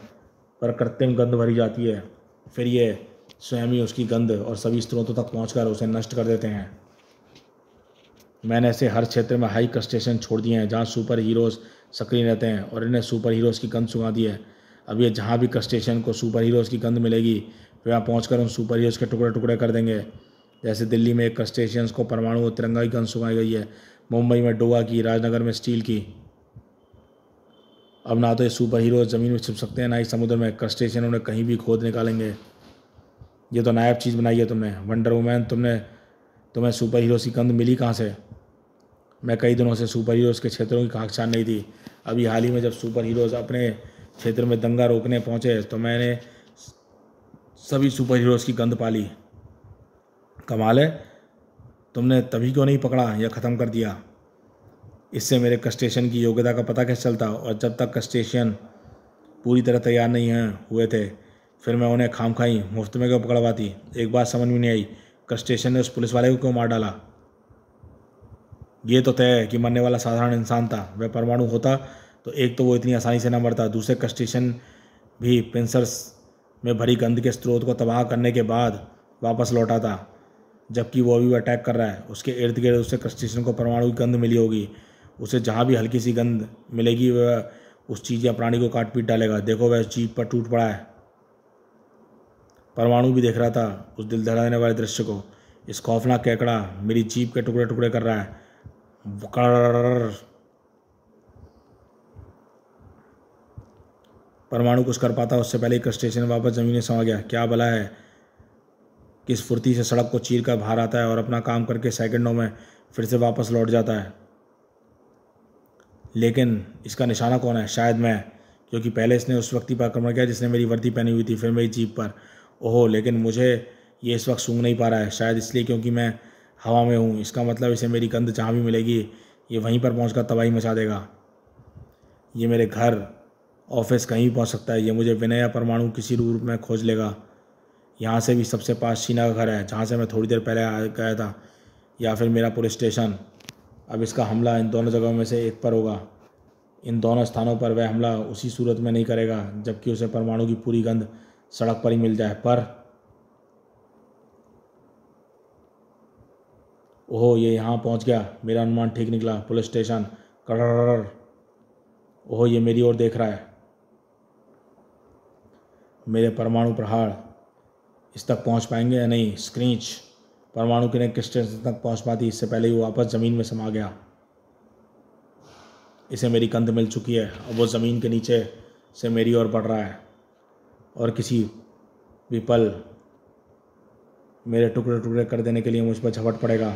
[SPEAKER 1] पर कृत्रिम गंध भरी जाती है फिर ये स्वयं ही उसकी गंध और सभी स्रोतों तक पहुँच उसे नष्ट कर देते हैं मैंने ऐसे हर क्षेत्र में हाई क्रस्टेशन छोड़ दिए हैं जहाँ सुपर हीरोज़ सक्रिय रहते हैं और इन्हें सुपर हीरोज़ की गंध सुखा दी है अब ये जहाँ भी क्रस्टेशन को सुपर हीरोज़ की गंद मिलेगी फिर वहाँ पहुँच कर उन सुपर हीरोज़ के टुकड़े टुकड़े कर देंगे जैसे दिल्ली में क्रस्टेशियंस को परमाणु और तिरंगा की गंद सुखाई गई है मुंबई में डोवा की राजनगर में स्टील की अब ना तो ये सुपर हीरो ज़मीन में छिप सकते हैं ना ही समुद्र में क्रस्टेशन उन्हें कहीं भी खोद निकालेंगे ये तो नायब चीज़ बनाई है तुमने वंडर वुमैन तुमने तुम्हें सुपर हीरोज़ की गंद मिली कहाँ से मैं कई दिनों से सुपर हीरोज़ के क्षेत्रों की खाक छान नहीं थी अभी हाल ही में जब सुपर हीरोज़ अपने क्षेत्र में दंगा रोकने पहुंचे तो मैंने सभी सुपर हीरोज़ की गंध पाली कमाल है तुमने तभी क्यों नहीं पकड़ा या ख़त्म कर दिया इससे मेरे कस्टेशन की योग्यता का पता कैसे चलता और जब तक कस्टेशन पूरी तरह तैयार नहीं है हुए थे फिर मैं उन्हें खाम खाई मुफ्त में क्यों पकड़वाती एक बात समझ में नहीं आई कस्टेशन ने उस पुलिस वाले को क्यों मार डाला ये तो तय है कि मरने वाला साधारण इंसान था वह परमाणु होता तो एक तो वो इतनी आसानी से ना मरता दूसरे कस्टेशन भी पेंसर्स में भरी गंद के स्रोत को तबाह करने के बाद वापस लौटा था जबकि वो अभी अटैक कर रहा है उसके इर्द गिर्द उससे क्रस्टेशन को परमाणु की गंध मिली होगी उसे जहाँ भी हल्की सी गंध मिलेगी वह उस चीज़ या प्राणी को काट पीट डालेगा देखो वह चीज पर टूट पड़ा है परमाणु भी देख रहा था उस दिल धड़ाने वाले दृश्य को इस खौफनाक कैकड़ा मेरी जीप के टुकड़े टुकड़े कर रहा है परमाणु कुछ कर पाता उससे पहले क्रस्टेशन वापस ज़मीन में समा गया क्या भला है किस फुर्ती से सड़क को चीर कर बाहर आता है और अपना काम करके सेकंडों में फिर से वापस लौट जाता है लेकिन इसका निशाना कौन है शायद मैं क्योंकि पहले इसने उस व्यक्ति पर आक्रमण किया जिसने मेरी वर्दी पहनी हुई थी फिर मेरी जीप पर ओहो लेकिन मुझे ये इस वक्त सूंघ नहीं पा रहा है शायद इसलिए क्योंकि मैं हवा में हूँ इसका मतलब इसे मेरी कंध जहाँ भी मिलेगी ये वहीं पर पहुँच तबाही मचा देगा ये मेरे घर ऑफिस कहीं भी पहुँच सकता है ये मुझे विनय या परमाणु किसी रूप में खोज लेगा यहाँ से भी सबसे पास शीना का घर है जहाँ से मैं थोड़ी देर पहले आ गया था या फिर मेरा पुलिस स्टेशन अब इसका हमला इन दोनों जगहों में से एक पर होगा इन दोनों स्थानों पर वह हमला उसी सूरत में नहीं करेगा जबकि उसे परमाणु की पूरी गंध सड़क पर ही मिल जाए पर ओहो ये यहाँ पहुँच गया मेरा अनुमान ठीक निकला पुलिस स्टेशन कड़ ओहो ये मेरी ओर देख रहा है मेरे परमाणु प्रहार इस तक पहुंच पाएंगे या नहीं स्क्रीच परमाणु की किस डिस्टेंस तक पहुंच पाती इससे पहले ही वो वापस ज़मीन में समा गया इसे मेरी कंध मिल चुकी है अब वो ज़मीन के नीचे से मेरी ओर बढ़ रहा है और किसी भी पल मेरे टुकड़े टुकड़े कर देने के लिए मुझ पर झपट पड़ेगा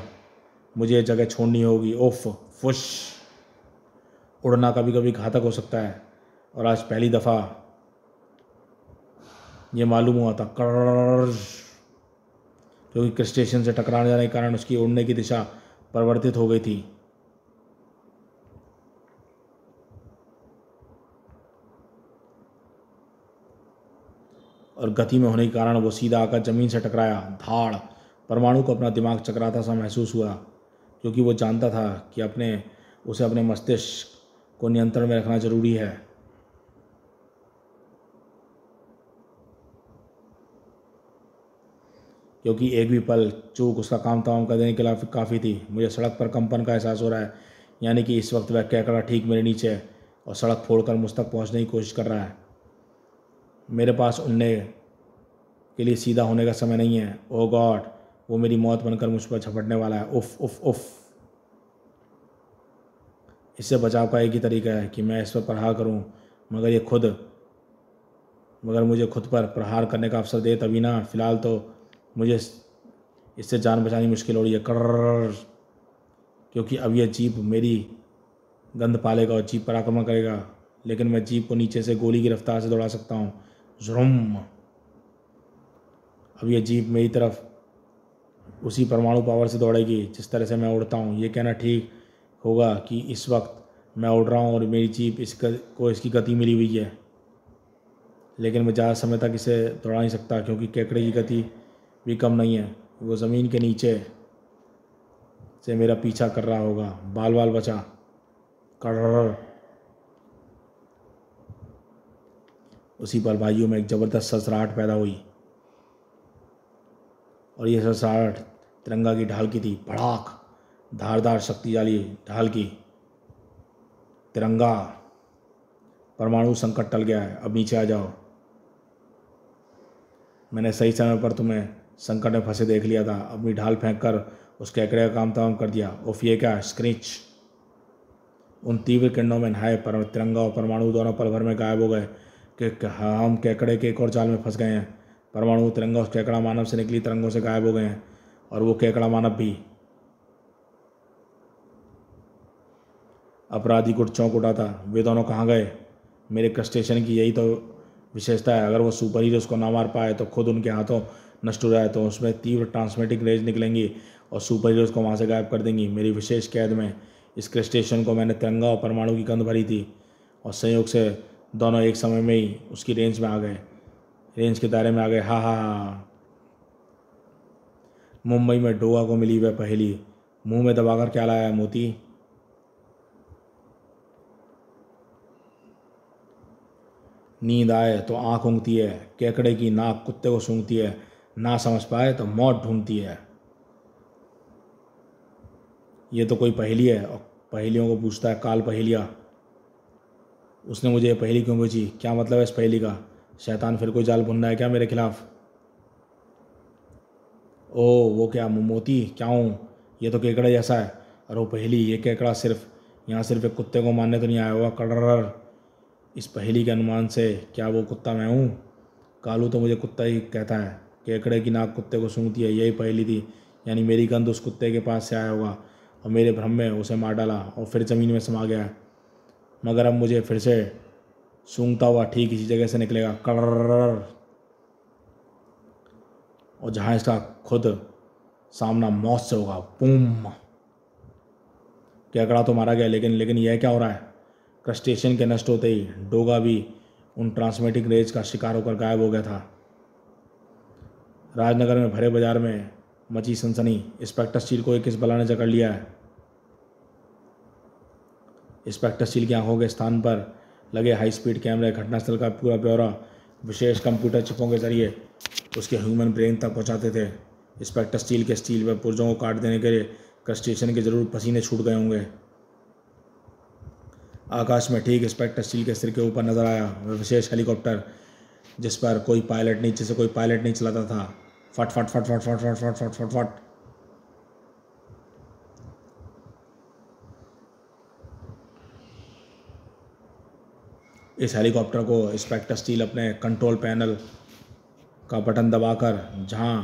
[SPEAKER 1] मुझे जगह छोड़नी होगी ओफ फुश उड़ना कभी कभी घातक हो सकता है और आज पहली दफ़ा ये मालूम हुआ था कर्ज क्योंकि क्रस्टेशन से टकराने जाने के कारण उसकी उड़ने की दिशा परिवर्तित हो गई थी और गति में होने के कारण वो सीधा आकर ज़मीन से टकराया धाड़ परमाणु को अपना दिमाग चकराता सा महसूस हुआ क्योंकि वो जानता था कि अपने उसे अपने मस्तिष्क को नियंत्रण में रखना ज़रूरी है क्योंकि एक भी पल चूक उसका काम तमाम कर देने के लिए काफ़ी थी मुझे सड़क पर कंपन का एहसास हो रहा है यानी कि इस वक्त वह कैकड़ा ठीक मेरे नीचे है और सड़क फोड़ कर मुझ तक पहुँचने की कोशिश कर रहा है मेरे पास उनने के लिए सीधा होने का समय नहीं है ओ oh गॉड वो मेरी मौत बनकर मुझ पर छपटने वाला है उफ उफ उफ इससे बचाव का एक ही तरीका है कि मैं इस पर प्रहार करूं मगर ये खुद मगर मुझे खुद पर प्रहार करने का अवसर दे तभी ना फ़िलहाल तो मुझे इससे जान बचानी मुश्किल हो रही है कर क्योंकि अब यह जीप मेरी गंद पालेगा और जीप पर आक्रमण करेगा लेकिन मैं जीप को नीचे से गोली की रफ्तार से दौड़ा सकता हूँ जुर्म अब यह जीप मेरी तरफ उसी परमाणु पावर से दौड़ेगी जिस तरह से मैं उड़ता हूँ ये कहना ठीक होगा कि इस वक्त मैं उड़ रहा हूँ और मेरी जीप इस को इसकी गति मिली हुई है लेकिन मैं ज़्यादा समय तक इसे दौड़ा नहीं सकता क्योंकि केकड़े की गति भी कम नहीं है वो ज़मीन के नीचे से मेरा पीछा कर रहा होगा बाल बाल बचा कर उसी पर भाइयों में एक ज़बरदस्त ससराहट पैदा हुई और ये ससराहट तिरंगा की ढाल की थी भड़ाक धारदार शक्तिशाली ढाल की तिरंगा परमाणु संकट टल गया है अब नीचे आ जाओ मैंने सही समय पर तुम्हें संकट में फंसे देख लिया था अपनी ढाल फेंक कर उसके एकड़े का काम तमाम कर दिया उफ ये क्या स्क्रीच उन तीव्र किरणों में नहाए पर तिरंगा और परमाणु दोनों पल भर में गायब हो गए कि हम केकड़े के एक और जाल में फंस गए हैं परमाणु तिरंगा उस केकड़ा मानव से निकली तिरंगों से गायब हो गए हैं और वो केकड़ा मानव भी अपराधी गुट चौंक उठा था वे दोनों कहाँ गए मेरे क्रस्टेशन की यही तो विशेषता है अगर वो सुपर हीरो उसको ना मार पाए तो खुद उनके हाथों नष्ट हो जाए तो उसमें तीव्र ट्रांसमेटिक रेज निकलेंगी और सुपर हीरोज को वहाँ से गायब कर देंगी मेरी विशेष कैद में इस क्रिस्टेशन को मैंने तिरंगा और परमाणु की कंध भरी थी और संयोग से दोनों एक समय में ही उसकी रेंज में आ गए रेंज के दायरे में आ गए हा हा हा मुंबई में डोवा को मिली वह पहली मुंह में दबाकर क्या लाया है मोती नींद आए तो आँख ऊँगती है केकड़े की नाक कुत्ते को सूंघती है ना समझ पाए तो मौत ढूंढती है ये तो कोई पहेली है और पहेलियों को पूछता है काल पहेलिया उसने मुझे ये पहेली क्यों पूछी क्या मतलब है इस पहेली का शैतान फिर कोई जाल बुन रहा है क्या मेरे खिलाफ ओ वो क्या मोती क्या हूँ ये तो केकड़ा जैसा है और वो पहेली ये केकड़ा सिर्फ यहाँ सिर्फ एक कुत्ते को मारने तो नहीं आया हुआ कड़र इस पहेली के अनुमान से क्या वो कुत्ता मैं हूँ कालू तो मुझे कुत्ता ही कहता है केकड़े की नाक कुत्ते को सूंघती है यही पहली थी यानी मेरी गंध उस कुत्ते के पास से आया होगा और मेरे भ्रम में उसे मार डाला और फिर ज़मीन में समा गया मगर अब मुझे फिर से सूंघता हुआ ठीक इसी जगह से निकलेगा कर और जहाँ इसका खुद सामना मौत से होगा पूम केकड़ा तो मारा गया लेकिन लेकिन यह क्या हो रहा है क्रस्टेशन के नष्ट होते ही डोगा भी उन ट्रांसमेटिक रेज का शिकार होकर गायब हो गया था राजनगर में भरे बाजार में मची सनसनी इंस्पेक्टर स्टील को एक किस बला ने जकड़ लिया है इंस्पेक्टर स्टील की आंखों के स्थान पर लगे हाई स्पीड कैमरे घटनास्थल का पूरा ब्यौरा विशेष कंप्यूटर चिपों के जरिए उसके ह्यूमन ब्रेन तक पहुंचाते थे इंस्पेक्टर स्टील के स्टील पर पुर्जों को काट देने के लिए क्रस्टेशन के जरूर पसीने छूट गए होंगे आकाश में ठीक इंस्पेक्टर स्टील के सिर के ऊपर नजर आया वह विशेष हेलीकॉप्टर जिस पर कोई पायलट नीचे से कोई पायलट नहीं चलाता था फट फट फट फट फट फट फट फट फट फट इस हेलीकॉप्टर को स्पेक्टर स्टील अपने कंट्रोल पैनल का बटन दबाकर जहाँ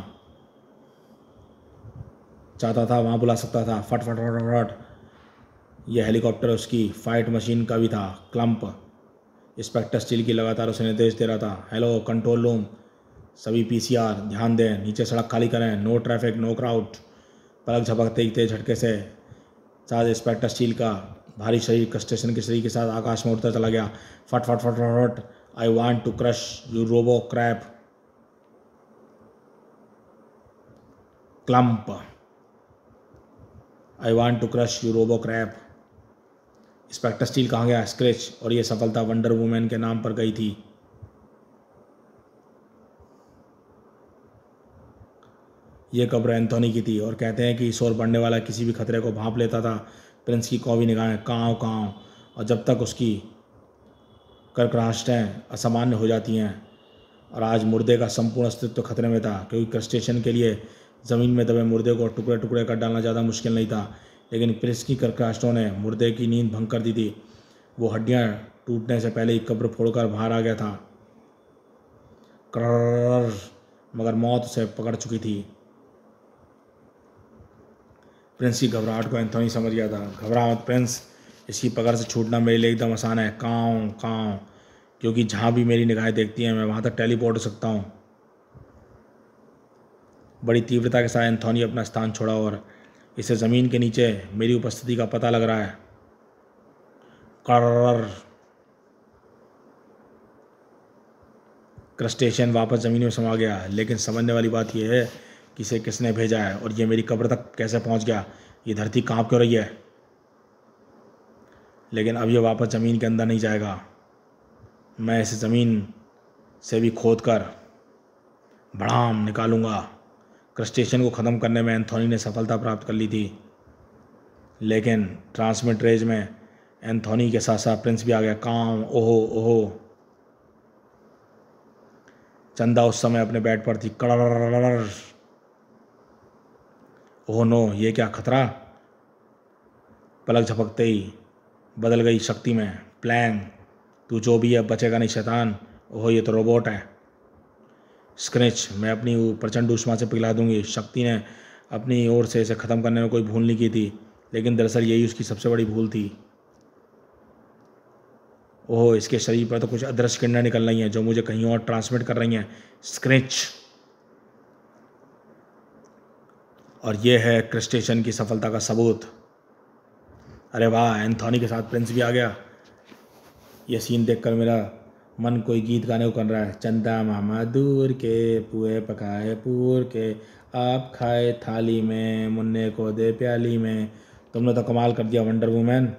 [SPEAKER 1] चाहता था वहाँ बुला सकता था फट फट फट फट, फट। यह हेलीकॉप्टर उसकी फाइट मशीन का भी था क्लम्प इंस्पेक्टर स्टील की लगातार उसे निर्देश दे रहा था हेलो कंट्रोल रूम सभी पीसीआर ध्यान दें नीचे सड़क खाली करें नो ट्रैफिक नो क्राउड पलक झपकते ही तेज झटके से चार्ज इंस्पेक्टर स्टील का भारी शरीर कस्टेशन के शरीर के साथ आकाश में उड़ता चला गया फट फट फट फट फट I want to crush you robo crap clump I want to crush you robo crap inspector Steel कहाँ गया स्क्रेच और ये सफलता वंडर वुमेन के नाम पर गई थी ये कब्र एंथोनी की थी और कहते हैं कि शोर बढ़ने वाला किसी भी खतरे को भाप लेता था प्रिंस की कौवी निगाहें काँव काँव और जब तक उसकी करकराहटें असामान्य हो जाती हैं और आज मुर्दे का संपूर्ण अस्तित्व खतरे में था क्योंकि क्रस्टेशन के लिए ज़मीन में दबे मुर्दे को टुकड़े टुकड़े कर डालना ज़्यादा मुश्किल नहीं था लेकिन प्रिंस की करकराहटों ने मुर्दे की नींद भंग कर दी थी वो हड्डियाँ टूटने से पहले ही कब्र फोड़कर बाहर आ गया था कर मगर मौत उसे पकड़ चुकी थी प्रिंस की घबराहट को एंथोनी समझ गया था घबरा मत प्रिंस इसकी पकड़ से छूटना मेरे लिए एकदम आसान है काँव काँव क्योंकि जहाँ भी मेरी निगाहें देखती हैं मैं वहाँ तक टेलीपोर्ट हो सकता हूँ बड़ी तीव्रता के साथ एंथोनी अपना स्थान छोड़ा और इसे ज़मीन के नीचे मेरी उपस्थिति का पता लग रहा है कर क्रस्टेशन वापस ज़मीन में समा गया लेकिन समझने वाली बात यह है किसे किसने भेजा है और ये मेरी कब्र तक कैसे पहुंच गया ये धरती कांप क्यों रही है लेकिन अब ये वापस ज़मीन के अंदर नहीं जाएगा मैं इसे ज़मीन से भी खोद कर भड़ाम निकालूंगा क्रस्टेशन को ख़त्म करने में एंथोनी ने सफलता प्राप्त कर ली थी लेकिन ट्रांसमिट रेज में एंथोनी के साथ साथ प्रिंस भी आ गया काम ओहो ओहो चंदा उस समय अपने बेड पर थी कड़ ओह नो ये क्या खतरा पलक झपकते ही बदल गई शक्ति में प्लान तू जो भी है बचेगा नहीं शैतान ओह ये तो रोबोट है स्क्रैच मैं अपनी प्रचंड उष्मा से पिघला दूंगी शक्ति ने अपनी ओर से इसे ख़त्म करने में कोई भूल नहीं की थी लेकिन दरअसल यही उसकी सबसे बड़ी भूल थी ओह इसके शरीर पर तो कुछ अदृश्य किरणें निकल रही हैं जो मुझे कहीं और ट्रांसमिट कर रही हैं स्क्रेच और ये है क्रिस्टेशन की सफलता का सबूत अरे वाह एंथोनी के साथ प्रिंस भी आ गया ये सीन देखकर मेरा मन कोई गीत गाने को कर रहा है चंदा मामा दूर के पुए पकाए पूर के आप खाए थाली में मुन्ने को दे प्याली में तुमने तो कमाल कर दिया वंडर वूमेन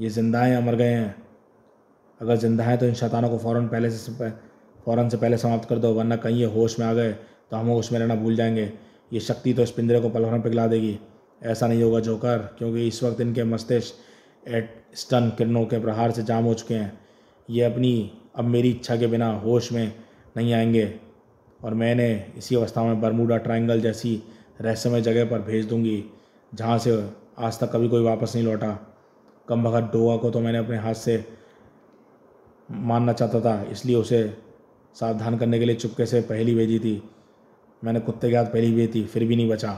[SPEAKER 1] ये जिंदा हैं मर गए हैं अगर जिंदा हैं तो इन शैतानों को फ़ौर पहले से फ़ौर से पहले समाप्त कर दो वरना कहीं ये होश में आ गए तो हम होश में रहना भूल जाएंगे ये शक्ति तो इस पिंजरे को पलवरम पिघला देगी ऐसा नहीं होगा जोकर क्योंकि इस वक्त इनके मस्तिष्क एट स्टन किरणों के प्रहार से जाम हो चुके हैं ये अपनी अब मेरी इच्छा के बिना होश में नहीं आएंगे और मैंने इसी अवस्था में बरमूडा ट्रायंगल जैसी रहस्यमय जगह पर भेज दूंगी जहाँ से आज तक कभी कोई वापस नहीं लौटा कम भगत डोगा को तो मैंने अपने हाथ से मानना चाहता था इसलिए उसे सावधान करने के लिए चुपके से पहली भेजी थी मैंने कुत्ते के हाथ पहली हुई थी फिर भी नहीं बचा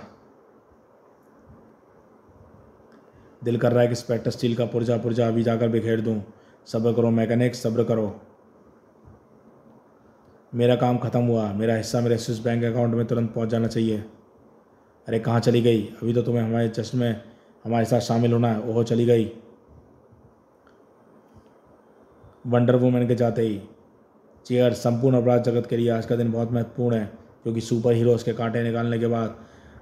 [SPEAKER 1] दिल कर रहा है कि स्पेक्टर स्टील का पुर्जा पुर्जा अभी जाकर बिखेर दूँ सब्र करो मैकेनिक सब्र करो मेरा काम ख़त्म हुआ मेरा हिस्सा मेरे स्विस बैंक अकाउंट में तुरंत पहुंच जाना चाहिए अरे कहाँ चली गई अभी तो तुम्हें हमारे जश्न में हमारे साथ शामिल होना है ओहो चली गई वंडर वूमेन के जाते ही चेयर संपूर्ण अपराध जगत के लिए आज का दिन बहुत महत्वपूर्ण है क्योंकि सुपर हीरोज़ के कांटे निकालने के बाद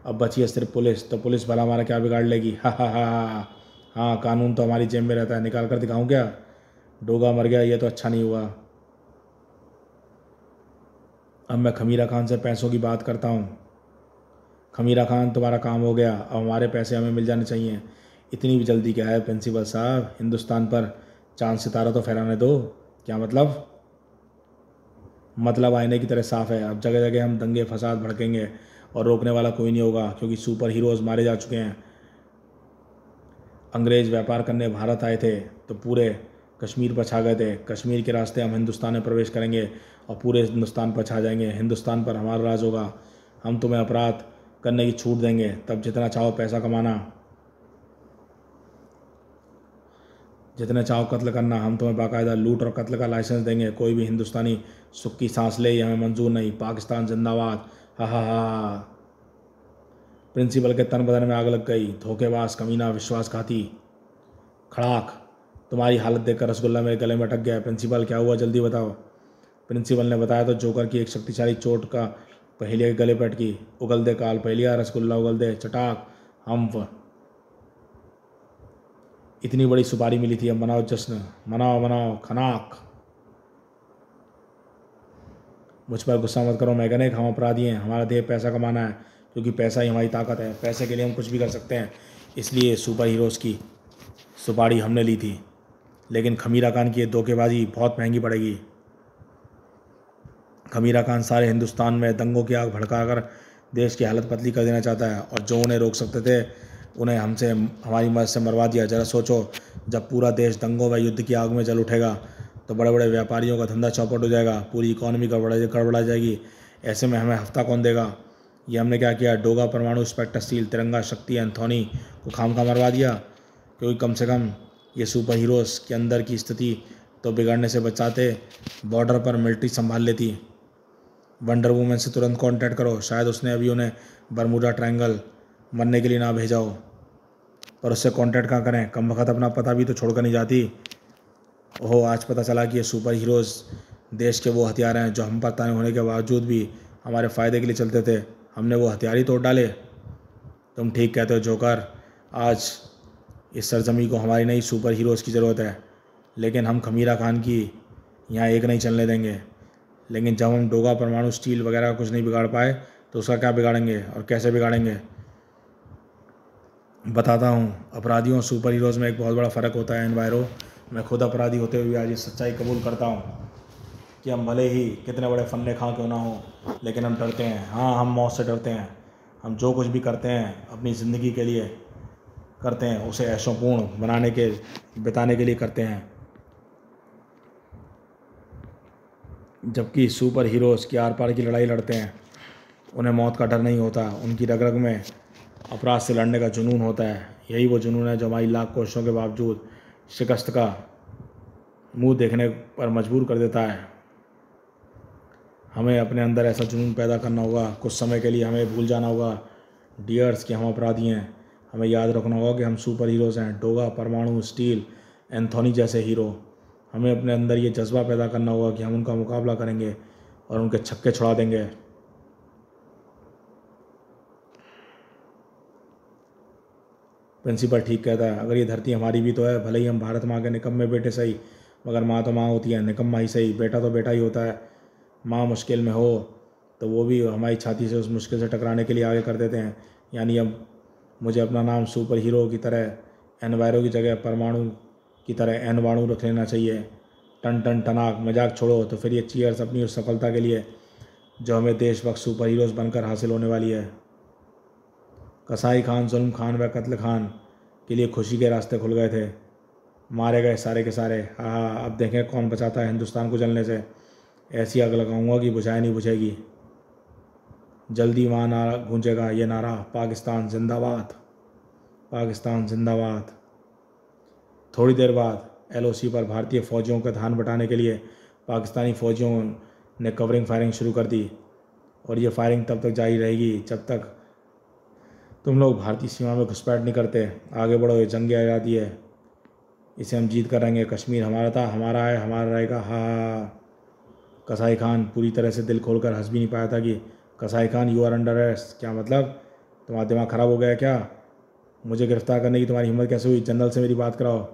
[SPEAKER 1] अब बची है सिर्फ पुलिस तो पुलिस भला हमारा क्या बिगाड़ लेगी हा हा हा हा हाँ कानून तो हमारी जेब में रहता है निकाल कर दिखाऊँ क्या डोगा मर गया ये तो अच्छा नहीं हुआ अब मैं खमीरा खान से पैसों की बात करता हूँ खमीरा खान तुम्हारा काम हो गया अब हमारे पैसे हमें मिल जाने चाहिए इतनी भी जल्दी क्या है प्रिंसिपल साहब हिंदुस्तान पर चांद सितारा तो फहराने दो क्या मतलब मतलब आईने की तरह साफ है अब जगह जगह हम दंगे फसाद भड़केंगे और रोकने वाला कोई नहीं होगा क्योंकि सुपर हीरोज़ मारे जा चुके हैं अंग्रेज़ व्यापार करने भारत आए थे तो पूरे कश्मीर पर छा गए थे कश्मीर के रास्ते हम हिंदुस्तान में प्रवेश करेंगे और पूरे हिंदुस्तान पर छा जाएंगे हिंदुस्तान पर हमारा राज होगा हम तुम्हें अपराध करने की छूट देंगे तब जितना चाहो पैसा कमाना जितने चाहो कत्ल करना हम तुम्हें बाकायदा लूट और कत्ल का लाइसेंस देंगे कोई भी हिंदुस्तानी सुक्की सांस ले हमें मंजूर नहीं पाकिस्तान जिंदाबाद हा हा हा प्रिंसिपल के तन बदन में आग लग गई धोखेबाज कमीना विश्वासघाती खड़ाक तुम्हारी हालत देखकर रसगुल्ला मेरे गले में अटक गया प्रिंसिपल क्या हुआ जल्दी बताओ प्रिंसिपल ने बताया तो जोकर की एक शक्तिशाली चोट का पहले के गले पर अटकी उगल दे काल पहलिया रसगुल्ला उगल दे चटाक हम इतनी बड़ी सुपारी मिली थी अब मनाओ जश्न मनाओ मनाओ खनाक मुझ पर गुस्सा मत करो मैं कहने हम अपराधी हैं हमारा ध्येय पैसा कमाना है क्योंकि पैसा ही हमारी ताकत है पैसे के लिए हम कुछ भी कर सकते हैं इसलिए सुपर हीरोज़ की सुपारी हमने ली थी लेकिन खमीरा खान की धोखेबाजी बहुत महंगी पड़ेगी खमीरा खान सारे हिंदुस्तान में दंगों की आग भड़काकर देश की हालत पतली कर देना चाहता है और जो उन्हें रोक सकते थे उन्हें हमसे हमारी मदद से मरवा दिया ज़रा सोचो जब पूरा देश दंगों व युद्ध की आग में जल उठेगा तो बड़े बड़े व्यापारियों का धंधा चौपट हो जाएगा पूरी इकोनॉमी गड़बड़ा गड़बड़ा जाएगी ऐसे में हमें हफ्ता कौन देगा ये हमने क्या किया डोगा परमाणु स्पेक्टर सील तिरंगा शक्ति एंथोनी को खाम खा मरवा दिया क्योंकि कम से कम ये सुपर हीरोज़ के अंदर की स्थिति तो बिगाड़ने से बचाते बॉर्डर पर मिलिट्री संभाल लेती वंडर वूमेन से तुरंत कॉन्टैक्ट करो शायद उसने अभी उन्हें बरमूडा ट्रायंगल मरने के लिए ना भेजाओ पर उससे कांटेक्ट कहाँ करें कम वक्त अपना पता भी तो छोड़कर नहीं जाती ओहो आज पता चला कि ये सुपर हीरोज़ देश के वो हथियार हैं जो हम पर ताने होने के बावजूद भी हमारे फ़ायदे के लिए चलते थे हमने वो हथियार ही तोड़ डाले तुम ठीक कहते हो जोकर आज इस सरजमी को हमारी नई सुपर हीरोज़ की ज़रूरत है लेकिन हम खमीरा खान की यहाँ एक नहीं चलने देंगे लेकिन जब हम डोगा परमाणु स्टील वगैरह कुछ नहीं बिगाड़ पाए तो उसका क्या बिगाड़ेंगे और कैसे बिगाड़ेंगे बताता हूँ अपराधियों सुपर हीरोज़ में एक बहुत बड़ा फ़र्क होता है एनवायरो मैं खुद अपराधी होते हुए आज ये सच्चाई कबूल करता हूँ कि हम भले ही कितने बड़े फन्ने खा क्यों ना हो लेकिन हम डरते हैं हाँ हम मौत से डरते हैं हम जो कुछ भी करते हैं अपनी ज़िंदगी के लिए करते हैं उसे ऐशोपूर्ण बनाने के बिताने के लिए करते हैं जबकि सुपर हीरोज़ की आर पार की लड़ाई लड़ते हैं उन्हें मौत का डर नहीं होता उनकी रग रग में अपराध से लड़ने का जुनून होता है यही वो जुनून है जो हमारी लाख कोशिशों के बावजूद शिकस्त का मुंह देखने पर मजबूर कर देता है हमें अपने अंदर ऐसा जुनून पैदा करना होगा कुछ समय के लिए हमें भूल जाना होगा डियर्स कि हम अपराधी हैं हमें याद रखना होगा कि हम सुपर हीरोज़ हैं डोगा परमाणु स्टील एंथोनी जैसे हीरो हमें अपने अंदर ये जज्बा पैदा करना होगा कि हम उनका मुकाबला करेंगे और उनके छक्के छुड़ा देंगे प्रिंसिपल ठीक कहता है अगर ये धरती हमारी भी तो है भले ही हम भारत माँ के में बेटे सही मगर माँ तो माँ होती है निकम माँ ही सही बेटा तो बेटा ही होता है माँ मुश्किल में हो तो वो भी हमारी छाती से उस मुश्किल से टकराने के लिए आगे कर देते हैं यानी अब मुझे अपना नाम सुपर हीरो की तरह एनवायरों की जगह परमाणु की तरह एनवाणु रख लेना चाहिए टन टन टनाक मजाक छोड़ो तो फिर ये चीयर्स अपनी उस सफलता के लिए जो हमें देशभक्त सुपर हीरोज़ बनकर हासिल होने वाली है कसाई खान जुल्म खान व कत्ल खान के लिए खुशी के रास्ते खुल गए थे मारे गए सारे के सारे हाँ हाँ अब देखें कौन बचाता है हिंदुस्तान को जलने से ऐसी आग लगाऊंगा कि बुझाए नहीं बुझेगी जल्दी वहाँ नारा गूंजेगा ये नारा पाकिस्तान जिंदाबाद पाकिस्तान जिंदाबाद थोड़ी देर बाद एलओसी पर भारतीय फ़ौजियों का धान बटाने के लिए पाकिस्तानी फ़ौजियों ने कवरिंग फायरिंग शुरू कर दी और ये फायरिंग तब तक जारी रहेगी जब तक तुम लोग भारतीय सीमा में घुसपैठ नहीं करते आगे बढ़ो ये जंग आज़ादी है इसे हम जीत करेंगे कश्मीर हमारा था हमारा है हमारा रहेगा हा कसाई खान पूरी तरह से दिल खोल कर हंस भी नहीं पाया था कि Kasai Khan you are under arrest क्या मतलब तुम्हारा दिमाग ख़राब हो गया क्या मुझे गिरफ़्तार करने की तुम्हारी हिम्मत कैसे हुई जनरल से मेरी बात कराओ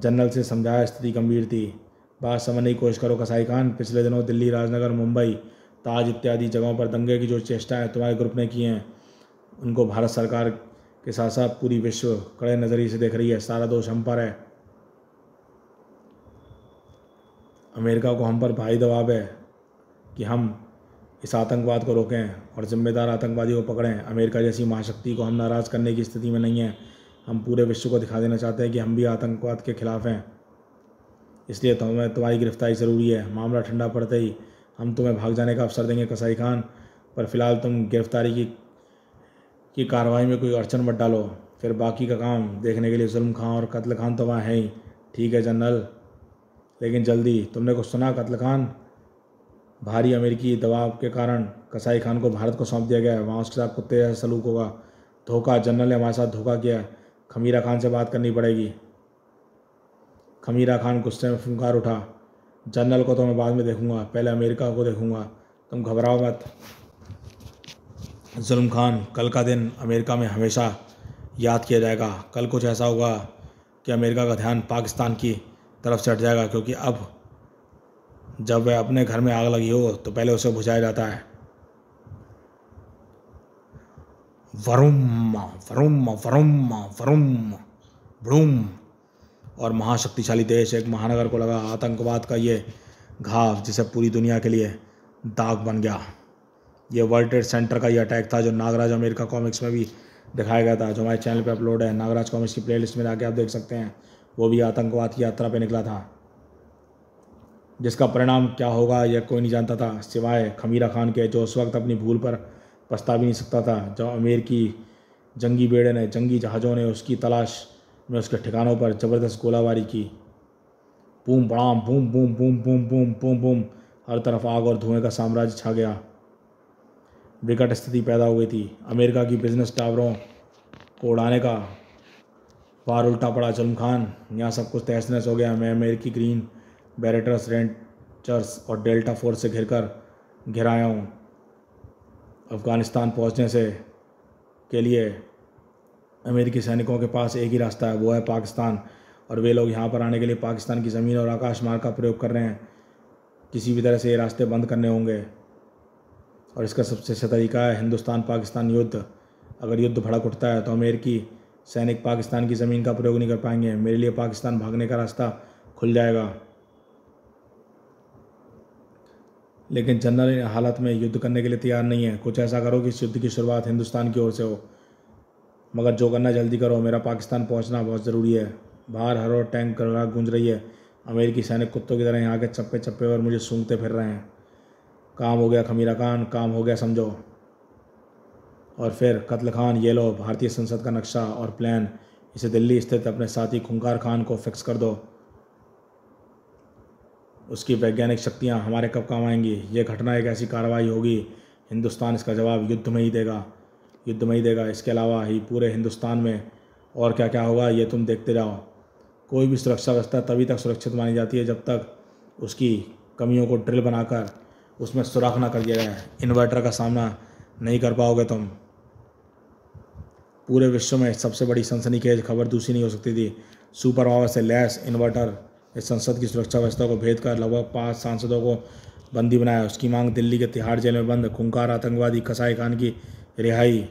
[SPEAKER 1] जनरल से समझाया स्थिति गंभीर थी बात समझने की कोशिश करो कसाई खान पिछले दिनों दिल्ली राजनगर मुंबई ताज इत्यादि जगहों पर दंगे की जो चेष्टाएँ तुम्हारे ग्रुप ने की हैं उनको भारत सरकार के साथ साथ पूरी विश्व कड़े नज़रिए से देख रही है सारा दोष हम पर है अमेरिका को हम पर भारी दबाव है कि हम इस आतंकवाद को रोकें और ज़िम्मेदार आतंकवादी को पकड़ें अमेरिका जैसी महाशक्ति को हम नाराज़ करने की स्थिति में नहीं हैं हम पूरे विश्व को दिखा देना चाहते हैं कि हम भी आतंकवाद के ख़िलाफ़ हैं इसलिए तुम्हें तो तुम्हारी गिरफ्तारी ज़रूरी है मामला ठंडा पड़ते ही हम तुम्हें भाग जाने का अवसर देंगे कसाई खान पर फिलहाल तुम गिरफ्तारी की कि कार्रवाई में कोई अड़चन मत डालो फिर बाकी का काम देखने के लिए जुल्म खां और कत्ल खान तो वहाँ हैं ही ठीक है जनरल लेकिन जल्दी तुमने कुछ सुना कत्ल खान भारी अमेरिकी दबाव के कारण कसाई खान को भारत को सौंप दिया गया है वहाँ उसके साथ कुत्ते जैसा सलूक होगा धोखा जनरल ने हमारे साथ धोखा किया खमीरा खान से बात करनी पड़ेगी खमीरा खान गुस्से में फुंकार उठा जनरल को तो मैं बाद में देखूंगा पहले अमेरिका को देखूंगा तुम घबराओ मत जुल्म खान कल का दिन अमेरिका में हमेशा याद किया जाएगा कल कुछ ऐसा होगा कि अमेरिका का ध्यान पाकिस्तान की तरफ से हट जाएगा क्योंकि अब जब वह अपने घर में आग लगी हो तो पहले उसे बुझाया जाता है वरुम वरुम वरुम वरुम ब्रूम और महाशक्तिशाली देश एक महानगर को लगा आतंकवाद का ये घाव जिसे पूरी दुनिया के लिए दाग बन गया ये वर्ल्ड ट्रेड सेंटर का ये अटैक था जो नागराज अमेरिका कॉमिक्स में भी दिखाया गया था जो हमारे चैनल पे अपलोड है नागराज कॉमिक्स की प्लेलिस्ट में जाके आप देख सकते हैं वो भी आतंकवाद की यात्रा पे निकला था जिसका परिणाम क्या होगा यह कोई नहीं जानता था सिवाय खमीरा खान के जो उस वक्त अपनी भूल पर पछता भी नहीं सकता था जब अमेरिकी जंगी बेड़े ने जंगी जहाज़ों ने उसकी तलाश में उसके ठिकानों पर ज़बरदस्त गोलाबारी की बूम बड़ाम boom boom boom boom boom boom boom हर तरफ आग और धुएं का साम्राज्य छा गया विकट स्थिति पैदा हो गई थी अमेरिका की बिजनेस टावरों को उड़ाने का पार उल्टा पड़ा चलम खान यहाँ सब कुछ तहस नहस हो गया मैं अमेरिकी ग्रीन बैरेटर्स रेंटर्स और डेल्टा फोर्स से घिर कर घिराया हूँ अफ़गानिस्तान पहुँचने से के लिए अमेरिकी सैनिकों के पास एक ही रास्ता है वो है पाकिस्तान और वे लोग यहाँ पर आने के लिए पाकिस्तान की ज़मीन और आकाश मार्ग का प्रयोग कर रहे हैं किसी भी तरह से ये रास्ते बंद करने होंगे और इसका सबसे अच्छा तरीका है हिंदुस्तान पाकिस्तान युद्ध अगर युद्ध भड़क उठता है तो अमेरिकी सैनिक पाकिस्तान की ज़मीन का प्रयोग नहीं कर पाएंगे मेरे लिए पाकिस्तान भागने का रास्ता खुल जाएगा लेकिन जनरल हालत में युद्ध करने के लिए तैयार नहीं है कुछ ऐसा करो कि इस युद्ध की शुरुआत हिंदुस्तान की ओर से हो मगर जो करना जल्दी करो मेरा पाकिस्तान पहुंचना बहुत ज़रूरी है बाहर हर और टैंक गड़गड़ा गूंज रही है अमेरिकी सैनिक कुत्तों की तरह यहाँ के चप्पे चप्पे और मुझे सूंघते फिर रहे हैं काम हो गया खमीरा खान काम हो गया समझो और फिर कत्ल खान ये लो भारतीय संसद का नक्शा और प्लान इसे दिल्ली स्थित अपने साथी खुंकार खान को फिक्स कर दो उसकी वैज्ञानिक शक्तियाँ हमारे कब काम आएंगी ये घटना एक ऐसी कार्रवाई होगी हिंदुस्तान इसका जवाब युद्ध में ही देगा युद्ध में ही देगा इसके अलावा ही पूरे हिंदुस्तान में और क्या क्या होगा ये तुम देखते जाओ कोई भी सुरक्षा व्यवस्था तभी तक सुरक्षित मानी जाती है जब तक उसकी कमियों को ड्रिल बनाकर उसमें सुराख ना कर दिया जाए इन्वर्टर का सामना नहीं कर पाओगे तुम पूरे विश्व में सबसे बड़ी सनसनी खेज खबर दूसरी नहीं हो सकती थी सुपर पावर से लैस इन्वर्टर इस संसद की सुरक्षा व्यवस्था को भेद कर लगभग पाँच सांसदों को बंदी बनाया उसकी मांग दिल्ली के तिहाड़ जेल में बंद खुंकार आतंकवादी कसाई खान की रिहाई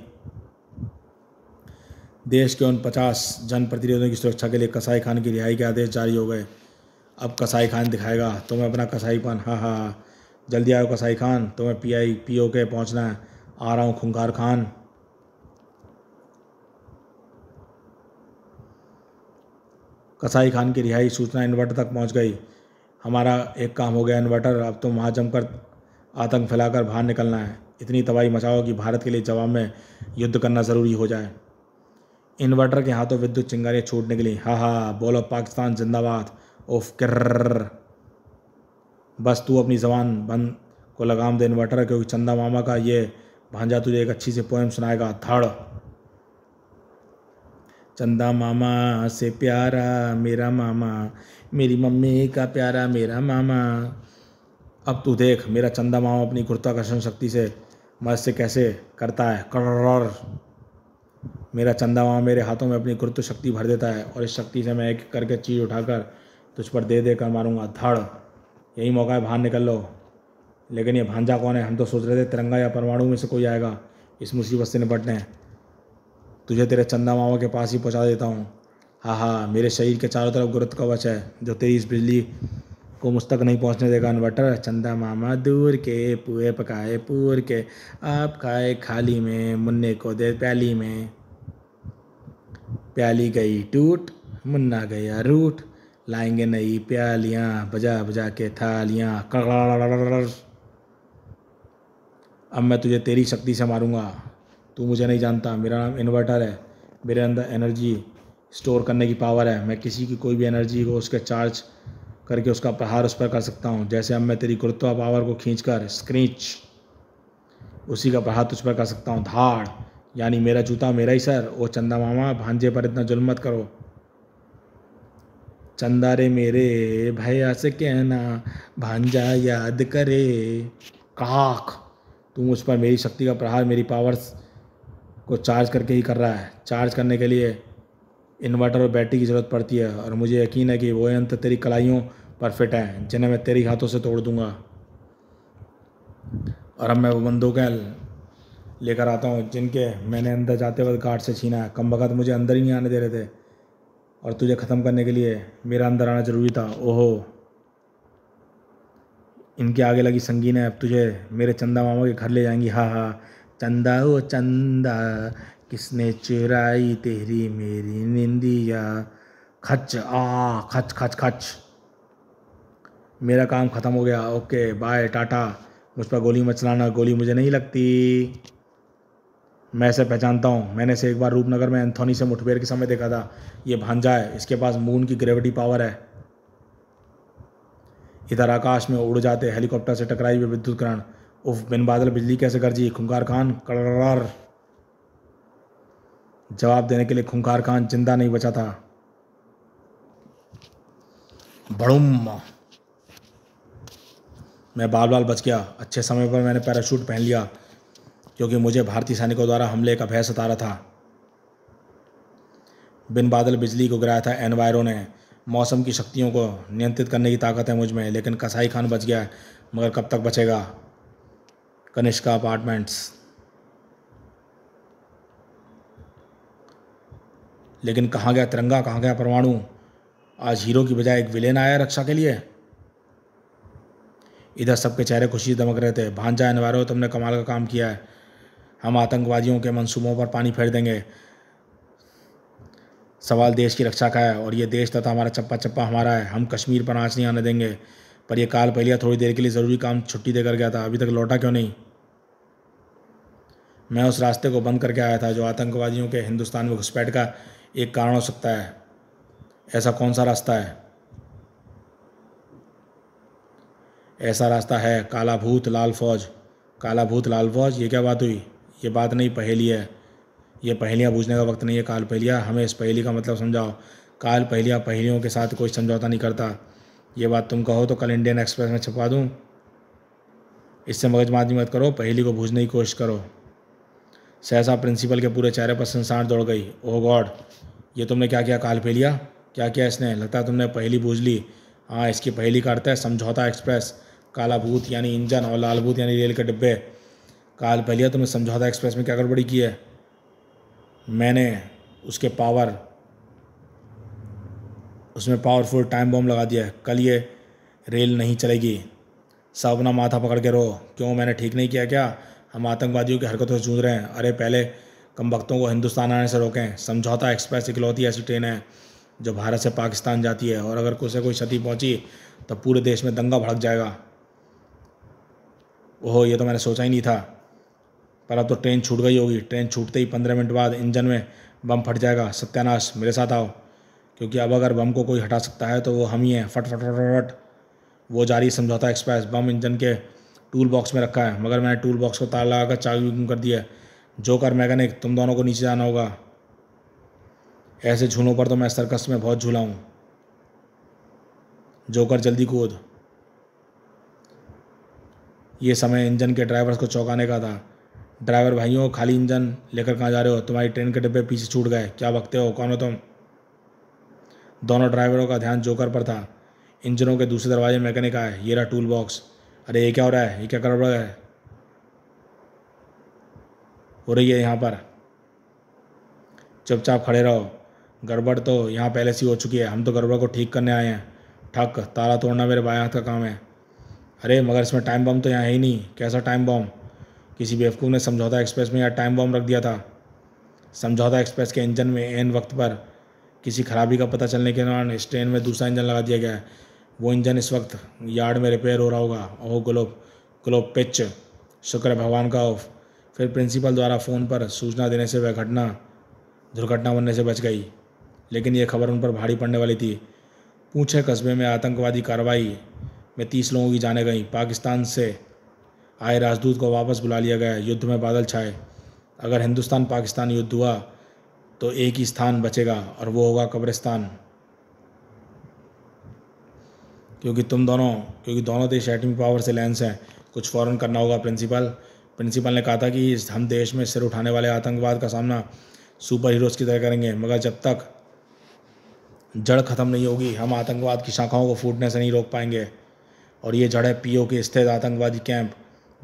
[SPEAKER 1] देश के उन पचास जनप्रतिनिधियों की सुरक्षा के लिए कसाई खान की रिहाई के आदेश जारी हो गए अब कसाई खान दिखाएगा तुम्हें अपना कसाईपन हाँ हाँ जल्दी आओ कसाई खान तुम्हें पी आई पी ओ के पहुँचना है आ रहा हूँ खुंकार खान कसाई खान की रिहाई सूचना इन्वर्टर तक पहुँच गई हमारा एक काम हो गया इन्वर्टर अब तुम वहाँ जमकर आतंक फैलाकर बाहर निकलना है इतनी तबाही मचाओ कि भारत के लिए जवाब में युद्ध करना ज़रूरी हो जाए इन्वर्टर के हाथों विद्युत चिंगारियाँ छूट निकली हाँ हाँ बोलो पाकिस्तान जिंदाबाद ओफ किर्र बस तू अपनी जबान बंद को लगाम दे इन्वर्टर क्योंकि चंदा मामा का ये भांजा तुझे एक अच्छी सी पोएम सुनाएगा थड़ चंदा मामा से प्यारा मेरा मामा मेरी मम्मी का प्यारा मेरा मामा अब तू देख मेरा चंदा मामा अपनी गुरुत्वाकर्षण शक्ति से मज़ से कैसे करता है कर मेरा चंदा मामा मेरे हाथों में अपनी गुरुत्व शक्ति भर देता है और इस शक्ति से मैं एक करके चीज़ उठाकर तुझ पर दे दे कर मारूंगा धड़ यही मौका है बाहर निकल लो लेकिन ये भांजा कौन है हम तो सोच रहे थे तिरंगा या परमाणु में से कोई आएगा इस मुसीबत से निपटने तुझे तेरे चंदा मामा के पास ही पहुंचा देता हूँ हाँ हाँ मेरे शरीर के चारों तरफ गुरुत्व कवच है जो तेरी इस बिजली को मुझ तक नहीं पहुँचने देगा इन्वर्टर चंदा मामा दूर के पुए पकाए पूर के आप खाए खाली में मुन्ने को दे प्याली में प्याली गई टूट मुन्ना गया रूट लाएंगे नई प्यालियाँ बजा बजा के थालियाँ अब मैं तुझे तेरी शक्ति से मारूंगा तू मुझे नहीं जानता मेरा नाम इन्वर्टर है मेरे अंदर एनर्जी स्टोर करने की पावर है मैं किसी की कोई भी एनर्जी को उसके चार्ज करके उसका प्रहार उस पर कर सकता हूँ जैसे अब मैं तेरी गुरुत्वा पावर को खींच कर स्क्रीच उसी का प्रहार तुझ पर कर सकता हूँ धाड़ यानी मेरा जूता मेरा ही सर ओ चंदा मामा भांजे पर इतना जुलमत करो चंदा रे मेरे भैया से कहना भांजा याद करे काख तुम उस पर मेरी शक्ति का प्रहार मेरी पावर्स को चार्ज करके ही कर रहा है चार्ज करने के लिए इन्वर्टर और बैटरी की ज़रूरत पड़ती है और मुझे यकीन है कि वो यंत्र तेरी कलाइयों पर फिट हैं जिन्हें मैं तेरी हाथों से तोड़ दूंगा और अब मैं वो बंदूकें लेकर आता हूँ जिनके मैंने अंदर जाते वक्त गार्ड से छीना है कम वक्त मुझे अंदर ही नहीं आने दे रहे थे और तुझे ख़त्म करने के लिए मेरा अंदर आना ज़रूरी था ओहो इनके आगे लगी संगीन है अब तुझे मेरे चंदा मामा के घर ले जाएंगी हाँ हाँ चंदा ओ चंदा किसने चुराई तेरी मेरी निंदिया खच आ खच खच खच मेरा काम ख़त्म हो गया ओके बाय टाटा मुझ पर गोली मत चलाना गोली मुझे नहीं लगती मैं इसे पहचानता हूँ मैंने इसे एक बार रूपनगर में एंथोनी से मुठभेड़ के समय देखा था ये भांजा है इसके पास मून की ग्रेविटी पावर है इधर आकाश में उड़ जाते हेलीकॉप्टर से टकराई हुए विद्युत करण उफ बिन बादल बिजली कैसे जी खुंकार खान कड़र जवाब देने के लिए खुंकार खान जिंदा नहीं बचा था बड़ुम मैं बाल बाल बच गया अच्छे समय पर मैंने पैराशूट पहन लिया क्योंकि मुझे भारतीय सैनिकों द्वारा हमले का भय रहा था बिन बादल बिजली को गिराया था एनवायरो ने मौसम की शक्तियों को नियंत्रित करने की ताकत है मुझ में लेकिन कसाई खान बच गया है मगर कब तक बचेगा कनिष्का अपार्टमेंट्स लेकिन कहाँ गया तिरंगा कहाँ गया परमाणु आज हीरो की बजाय एक विलेन आया रक्षा के लिए इधर सबके चेहरे खुशी दमक रहे थे भांजा एनवायरो तुमने कमाल का काम किया है हम आतंकवादियों के मंसूबों पर पानी फेर देंगे सवाल देश की रक्षा का है और ये देश तथा हमारा चप्पा चप्पा हमारा है हम कश्मीर पर आँच नहीं आने देंगे पर यह काल पहलिया थोड़ी देर के लिए ज़रूरी काम छुट्टी देकर गया था अभी तक लौटा क्यों नहीं मैं उस रास्ते को बंद करके आया था जो आतंकवादियों के हिंदुस्तान में घुसपैठ का एक कारण हो सकता है ऐसा कौन सा रास्ता है ऐसा रास्ता है काला भूत लाल फौज काला भूत लाल फौज ये क्या बात हुई ये बात नहीं पहेली है ये पहेलियाँ बूझने का वक्त नहीं है काल पहेलिया हमें इस पहेली का मतलब समझाओ काल पहेलिया पहेलियों के साथ कोई समझौता नहीं करता ये बात तुम कहो तो कल इंडियन एक्सप्रेस में छपा दूँ इससे मगजमारी मत करो पहेली को भूजने की कोशिश करो सहसा प्रिंसिपल के पूरे चेहरे पर संसार दौड़ गई ओह गॉड ये तुमने क्या किया काल पहलिया क्या किया इसने लगता तुमने पहली बूझ ली हाँ इसकी पहली का है समझौता एक्सप्रेस काला भूत यानी इंजन और लाल भूत यानी रेल के डिब्बे काल पहले तो मैं समझौता एक्सप्रेस में क्या गड़बड़ी की है मैंने उसके पावर उसमें पावरफुल टाइम बॉम्ब लगा दिया है कल ये रेल नहीं चलेगी सब अपना माथा पकड़ के रो क्यों मैंने ठीक नहीं किया क्या हम आतंकवादियों की हरकतों से जूझ रहे हैं अरे पहले कम वक्तों को हिंदुस्तान आने से रोकें समझौता एक्सप्रेस इकलौती ऐसी ट्रेन है जो भारत से पाकिस्तान जाती है और अगर उसे कोई क्षति पहुंची तो पूरे देश में दंगा भड़क जाएगा ओहो ये तो मैंने सोचा ही नहीं था पहला तो ट्रेन छूट गई होगी ट्रेन छूटते ही पंद्रह मिनट बाद इंजन में बम फट जाएगा सत्यानाश मेरे साथ आओ क्योंकि अब अगर बम को कोई हटा सकता है तो वो हम ही हैं फट फट फट फट वो जारी समझौता एक्सप्रेस बम इंजन के टूल बॉक्स में रखा है मगर मैंने टूल बॉक्स को ताला लगाकर चाबी गुम कर दिया जो कर मैकेनिक तुम दोनों को नीचे जाना होगा ऐसे झूलों पर तो मैं सर्कस में बहुत झूला हूँ जोकर जल्दी कूद ये समय इंजन के ड्राइवर्स को चौंकाने का था ड्राइवर भाइयों खाली इंजन लेकर कहाँ जा रहे हो तुम्हारी ट्रेन के डिब्बे पीछे छूट गए क्या वक्त हो कौन हो तुम दोनों ड्राइवरों का ध्यान जोकर पर था इंजनों के दूसरे दरवाजे मैकेनिक आए ये रहा टूल बॉक्स अरे ये क्या हो रहा है ये क्या गड़बड़ है हो रही है यहाँ पर चुपचाप खड़े रहो गड़बड़ तो यहाँ पहले से हो चुकी है हम तो गड़बड़ को ठीक करने आए हैं ठक ताला तोड़ना मेरे बाएँ हाथ का काम है अरे मगर इसमें टाइम बम तो यहाँ है ही नहीं कैसा टाइम बम किसी बेवकूफ़ ने समझौता एक्सप्रेस में या टाइम बॉम्ब रख दिया था समझौता एक्सप्रेस के इंजन में एन वक्त पर किसी खराबी का पता चलने के दौरान इस ट्रेन में दूसरा इंजन लगा दिया गया है वो इंजन इस वक्त यार्ड में रिपेयर हो रहा होगा ओह ग्लोब ग्लोब पिच शुक्र भगवान का ऑफ फिर प्रिंसिपल द्वारा फ़ोन पर सूचना देने से वह घटना दुर्घटना बनने से बच गई लेकिन यह खबर उन पर भारी पड़ने वाली थी पूछे कस्बे में आतंकवादी कार्रवाई में तीस लोगों की जाने गई पाकिस्तान से आए राजदूत को वापस बुला लिया गया युद्ध में बादल छाए अगर हिंदुस्तान पाकिस्तान युद्ध हुआ तो एक ही स्थान बचेगा और वो होगा कब्रिस्तान क्योंकि तुम दोनों क्योंकि दोनों देश एटमी पावर से लेंस हैं कुछ फ़ौरन करना होगा प्रिंसिपल प्रिंसिपल ने कहा था कि हम देश में सिर उठाने वाले आतंकवाद का सामना सुपर हीरोज़ की तरह करेंगे मगर जब तक जड़ ख़त्म नहीं होगी हम आतंकवाद की शाखाओं को फूटने से नहीं रोक पाएंगे और ये जड़ है पीओ के स्थित आतंकवादी कैंप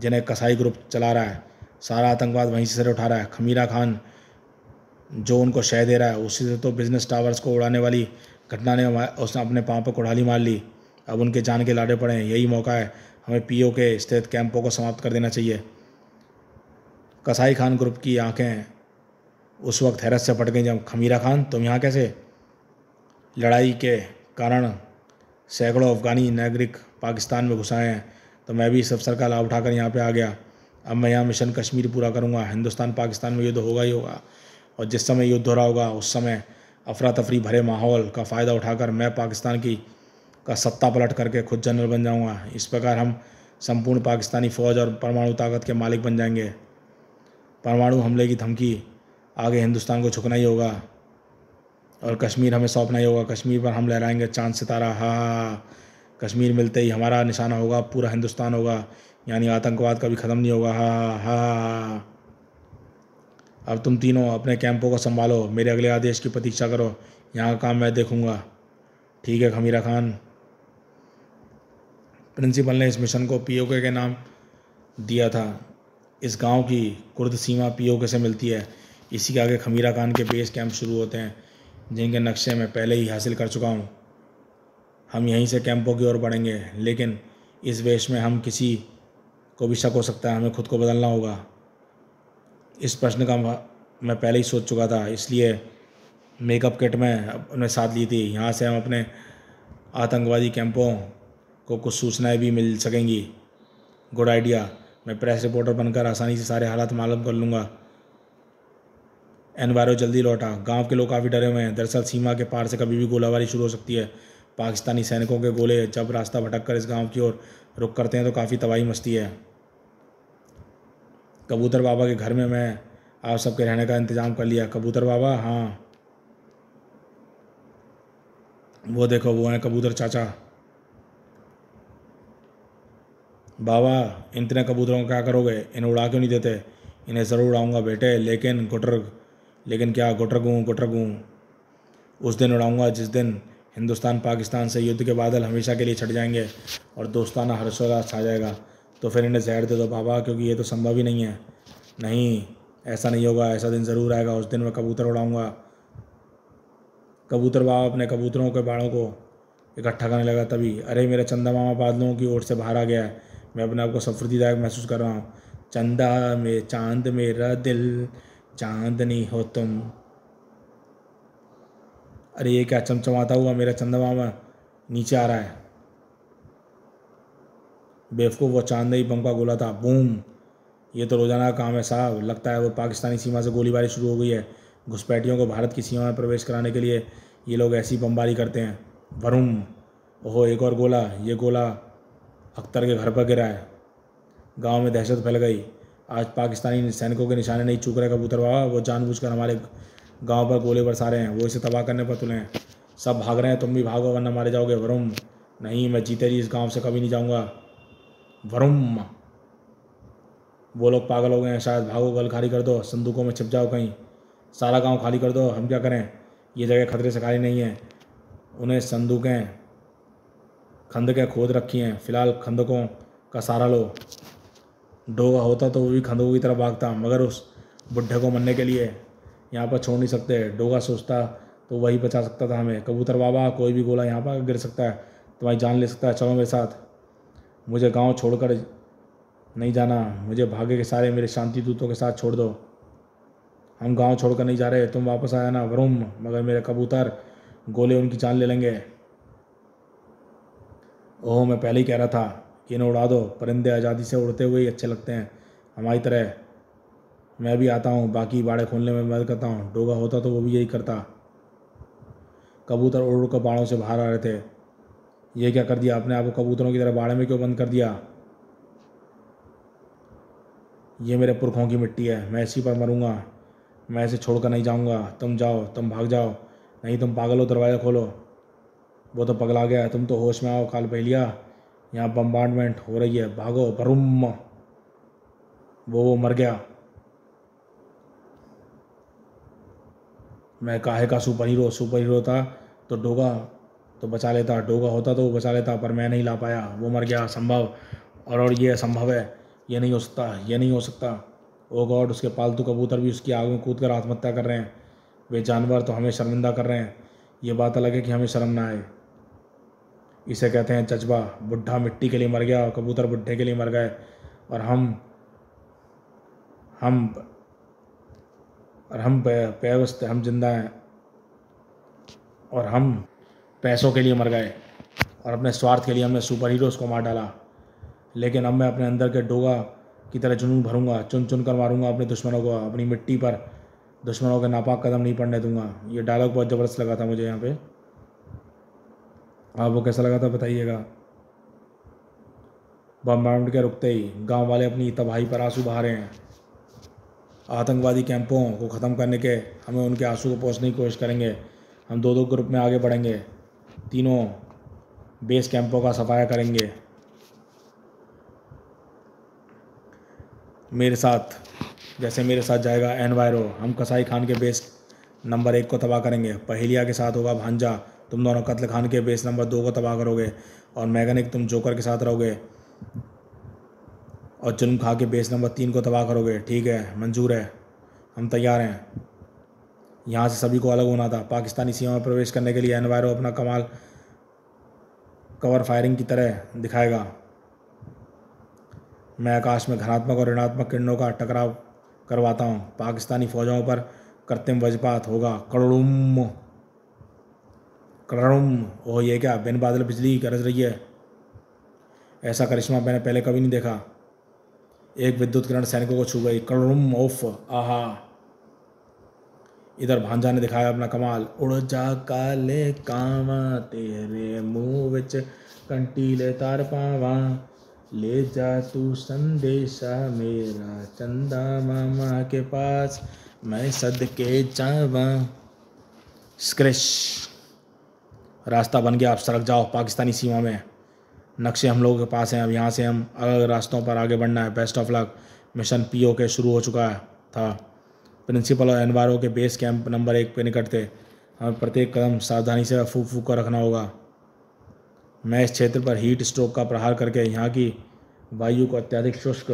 [SPEAKER 1] जिन्हें कसाई ग्रुप चला रहा है सारा आतंकवाद वहीं से सर उठा रहा है खमीरा खान जो उनको शय दे रहा है उसी से तो बिजनेस टावर्स को उड़ाने वाली घटना ने उसने अपने पाँव पर कुड़ाली मार ली अब उनके जान के लाडे पड़े हैं यही मौका है हमें पी के स्थित कैंपों को समाप्त कर देना चाहिए कसाई खान ग्रुप की आंखें उस वक्त हैरत से पट गई जब खमीरा खान तुम यहाँ कैसे लड़ाई के कारण सैकड़ों अफगानी नागरिक पाकिस्तान में घुसाए हैं तो मैं भी इस अवसर का लाभ उठाकर यहाँ पर आ गया अब मैं यहाँ मिशन कश्मीर पूरा करूँगा हिंदुस्तान पाकिस्तान में युद्ध होगा ही होगा और जिस समय युद्ध हो रहा होगा उस समय अफरा तफरी भरे माहौल का फ़ायदा उठाकर मैं पाकिस्तान की का सत्ता पलट करके खुद जनरल बन जाऊँगा इस प्रकार हम संपूर्ण पाकिस्तानी फ़ौज और परमाणु ताकत के मालिक बन जाएंगे परमाणु हमले की धमकी आगे हिंदुस्तान को झुकना ही होगा और कश्मीर हमें सौंपना ही होगा कश्मीर पर हम लहराएंगे चांद सितारा हा हा कश्मीर मिलते ही हमारा निशाना होगा पूरा हिंदुस्तान होगा यानी आतंकवाद कभी ख़त्म नहीं होगा हा हा हा अब तुम तीनों अपने कैंपों को संभालो मेरे अगले आदेश की प्रतीक्षा करो यहाँ का काम मैं देखूँगा ठीक है खमीरा खान प्रिंसिपल ने इस मिशन को पीओके के नाम दिया था इस गांव की कुर्द सीमा पीओके से मिलती है इसी के आगे खमीरा खान के बेस कैंप शुरू होते हैं जिनके नक्शे मैं पहले ही हासिल कर चुका हूँ हम यहीं से कैंपों की ओर बढ़ेंगे लेकिन इस वेश में हम किसी को भी शक हो सकता है हमें खुद को बदलना होगा इस प्रश्न का मैं पहले ही सोच चुका था इसलिए मेकअप किट में अपने साथ ली थी यहाँ से हम अपने आतंकवादी कैंपों को कुछ सूचनाएं भी मिल सकेंगी गुड आइडिया मैं प्रेस रिपोर्टर बनकर आसानी से सारे हालात मालूम कर लूँगा एनवायरो जल्दी लौटा गांव के लोग काफ़ी डरे हुए हैं दरअसल सीमा के पार से कभी भी गोलाबारी शुरू हो सकती है पाकिस्तानी सैनिकों के गोले जब रास्ता भटक कर इस गांव की ओर रुख करते हैं तो काफ़ी तबाही मस्ती है कबूतर बाबा के घर में मैं आप सबके रहने का इंतज़ाम कर लिया कबूतर बाबा हाँ वो देखो वो हैं कबूतर चाचा बाबा इतने कबूतरों को क्या करोगे इन्हें उड़ा क्यों नहीं देते इन्हें ज़रूर उड़ाऊँगा बेटे लेकिन गुटर लेकिन क्या गुटर गूँ गुटर गूँ उस दिन उड़ाऊँगा जिस दिन हिंदुस्तान पाकिस्तान से युद्ध के बादल हमेशा के लिए छट जाएंगे और दोस्ताना हर्षोल्लास छा जाएगा तो फिर इन्हें जहर दे दो बाबा क्योंकि ये तो संभव ही नहीं है नहीं ऐसा नहीं होगा ऐसा दिन ज़रूर आएगा उस दिन मैं कबूतर उड़ाऊँगा कबूतर बाबा अपने कबूतरों के बाड़ों को इकट्ठा करने लगा तभी अरे मेरा चंदा मामा बादलों की ओर से बाहर आ गया है मैं अपने आप को सफरतीदायक महसूस कर रहा हूँ चंदा में चांद मेरा दिल चांदनी हो तुम अरे ये क्या चमचमाता हुआ मेरा चंदा मामा नीचे आ रहा है बेवकूफ़ वो ही बम का गोला था बूम ये तो रोज़ाना काम है साहब लगता है वो पाकिस्तानी सीमा से गोलीबारी शुरू हो गई है घुसपैठियों को भारत की सीमा में प्रवेश कराने के लिए ये लोग ऐसी बमबारी करते हैं वरुम ओहो एक और गोला ये गोला अख्तर के घर पर गिरा है गांव में दहशत फैल गई आज पाकिस्तानी सैनिकों के निशाने नहीं चूक रहे कबूतर बाबा वो जानबूझकर हमारे गांव पर गोले बरसा रहे हैं वो इसे तबाह करने पर तुले हैं सब भाग रहे हैं तुम भी भागो वरना मारे जाओगे वरुम नहीं मैं जीते जी इस गांव से कभी नहीं जाऊंगा वरुम वो लोग पागल हो गए हैं शायद भागो गल खाली कर दो संदूकों में छिप जाओ कहीं सारा गांव खाली कर दो हम क्या करें ये जगह खतरे से खाली नहीं है उन्हें संदूकें खंदकें खोद रखी हैं फिलहाल खंदकों का सारा लो डोगा होता तो वो भी खंदकों की तरफ भागता मगर उस बुढ़े को मरने के लिए यहाँ पर छोड़ नहीं सकते डोगा सोचता तो वही बचा सकता था हमें कबूतर बाबा कोई भी गोला यहाँ पर गिर सकता है तुम्हारी तो जान ले सकता है चलो मेरे साथ मुझे गांव छोड़कर नहीं जाना मुझे भाग्य के सारे मेरे शांति दूतों के साथ छोड़ दो हम गांव छोड़कर नहीं जा रहे तुम वापस आ जाना वरुम मगर मेरे कबूतर गोले उनकी जान ले लेंगे ओह मैं पहले ही कह रहा था कि इन्हें उड़ा दो परिंदे आज़ादी से उड़ते हुए ही अच्छे लगते हैं हमारी तरह मैं भी आता हूँ बाकी बाड़े खोलने में मदद करता हूँ डोगा होता तो वो भी यही करता कबूतर उड़ उड़ कर बाड़ों से बाहर आ रहे थे ये क्या कर दिया आपने आपको कबूतरों की तरह बाड़े में क्यों बंद कर दिया ये मेरे पुरखों की मिट्टी है मैं इसी पर मरूँगा मैं इसे छोड़ कर नहीं जाऊँगा तुम जाओ तुम भाग जाओ नहीं तुम पागल हो दरवाज़ा खोलो वो तो पगला गया है तुम तो होश में आओ काल पहलिया यहाँ बम्बार्डमेंट हो रही है भागो भरुम वो वो मर गया मैं काहे का सुपर हीरो सुपर हीरो था तो डोगा तो बचा लेता डोगा होता तो वो बचा लेता पर मैं नहीं ला पाया वो मर गया संभव और और ये असंभव है ये नहीं हो सकता ये नहीं हो सकता ओ गॉड उसके पालतू कबूतर भी उसकी आग में कूद कर आत्महत्या कर रहे हैं वे जानवर तो हमें शर्मिंदा कर रहे हैं ये बात अलग है कि हमें शर्म ना आए इसे कहते हैं जज्बा बुढ़ा मिट्टी के लिए मर गया और कबूतर बुढ़े के लिए मर गए और हम हम और हम पैवस्त हम जिंदा हैं और हम पैसों के लिए मर गए और अपने स्वार्थ के लिए हमने सुपर हीरोज़ को मार डाला लेकिन अब मैं अपने अंदर के डोगा की तरह जुनून भरूंगा चुन चुन कर मारूंगा अपने दुश्मनों को अपनी मिट्टी पर दुश्मनों के नापाक कदम नहीं पड़ने दूंगा ये डायलॉग बहुत ज़बरदस्त लगा था मुझे यहाँ पे आपको कैसा लगा था बताइएगा बम के रुकते ही गांव वाले अपनी तबाही पर आंसू बहा रहे हैं आतंकवादी कैंपों को ख़त्म करने के हमें उनके आंसू को पहुँचने की कोशिश करेंगे हम दो दो ग्रुप में आगे बढ़ेंगे तीनों बेस कैंपों का सफाया करेंगे मेरे साथ जैसे मेरे साथ जाएगा एन वायरो हम कसाई खान के बेस नंबर एक को तबाह करेंगे पहेलिया के साथ होगा भांजा तुम दोनों कत्ल खान के बेस नंबर दो को तबाह करोगे और मैगनिक तुम जोकर के साथ रहोगे और जुर्म खा के बेस नंबर तीन को तबाह करोगे ठीक है मंजूर है हम तैयार हैं यहाँ से सभी को अलग होना था पाकिस्तानी सीमा में प्रवेश करने के लिए एनवायरो अपना कमाल कवर फायरिंग की तरह दिखाएगा मैं आकाश में घनात्मक और ऋणात्मक किरणों का टकराव करवाता हूँ पाकिस्तानी फौजों पर कृत्रिम वजपात होगा कड़ुम कड़ुम ओ ये क्या बिन बादल बिजली गरज रही है ऐसा करिश्मा मैंने पहले कभी नहीं देखा एक विद्युत किरण सैनिकों को छू गई कड़ुम ऑफ आहा इधर भांजा ने दिखाया अपना कमाल उड़ जा काले काम तेरे मुंह विच कंटीले तार पावा ले जा तू संदेशा मेरा चंदा मामा के पास मैं सद के जावा स्क्रैश रास्ता बन गया आप सड़क जाओ पाकिस्तानी सीमा में नक्शे हम लोगों के पास हैं अब यहाँ से हम अलग अलग रास्तों पर आगे बढ़ना है best of luck mission P O के शुरू हो चुका था प्रिंसिपल और एनवायरों के बेस कैंप नंबर एक पे निकट थे हमें प्रत्येक कदम सावधानी से फूक फूक कर रखना होगा मैं इस क्षेत्र पर हीट स्ट्रोक का प्रहार करके यहाँ की वायु को अत्यधिक शुष्क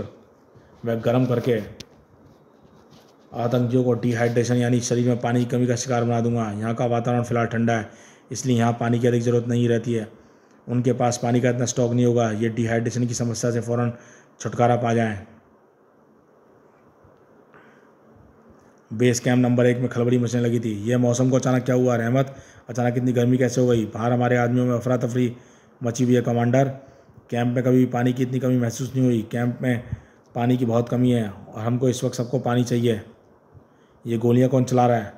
[SPEAKER 1] व गर्म करके आतंकियों को डिहाइड्रेशन यानी शरीर में पानी की कमी का शिकार बना दूंगा यहाँ का वातावरण फिलहाल ठंडा है इसलिए यहाँ पानी की अधिक ज़रूरत नहीं रहती है उनके पास पानी का इतना स्टॉक नहीं होगा ये डिहाइड्रेशन की समस्या से फ़ौर छुटकारा पा जाएँ बेस कैंप नंबर एक में खलबली मचने लगी थी यह मौसम को अचानक क्या हुआ रहमत अचानक इतनी गर्मी कैसे हो गई बाहर हमारे आदमियों में अफरा तफरी मची हुई है कमांडर कैंप में कभी पानी की इतनी कमी महसूस नहीं हुई कैंप में पानी की बहुत कमी है और हमको इस वक्त सबको पानी चाहिए ये गोलियां कौन चला रहा है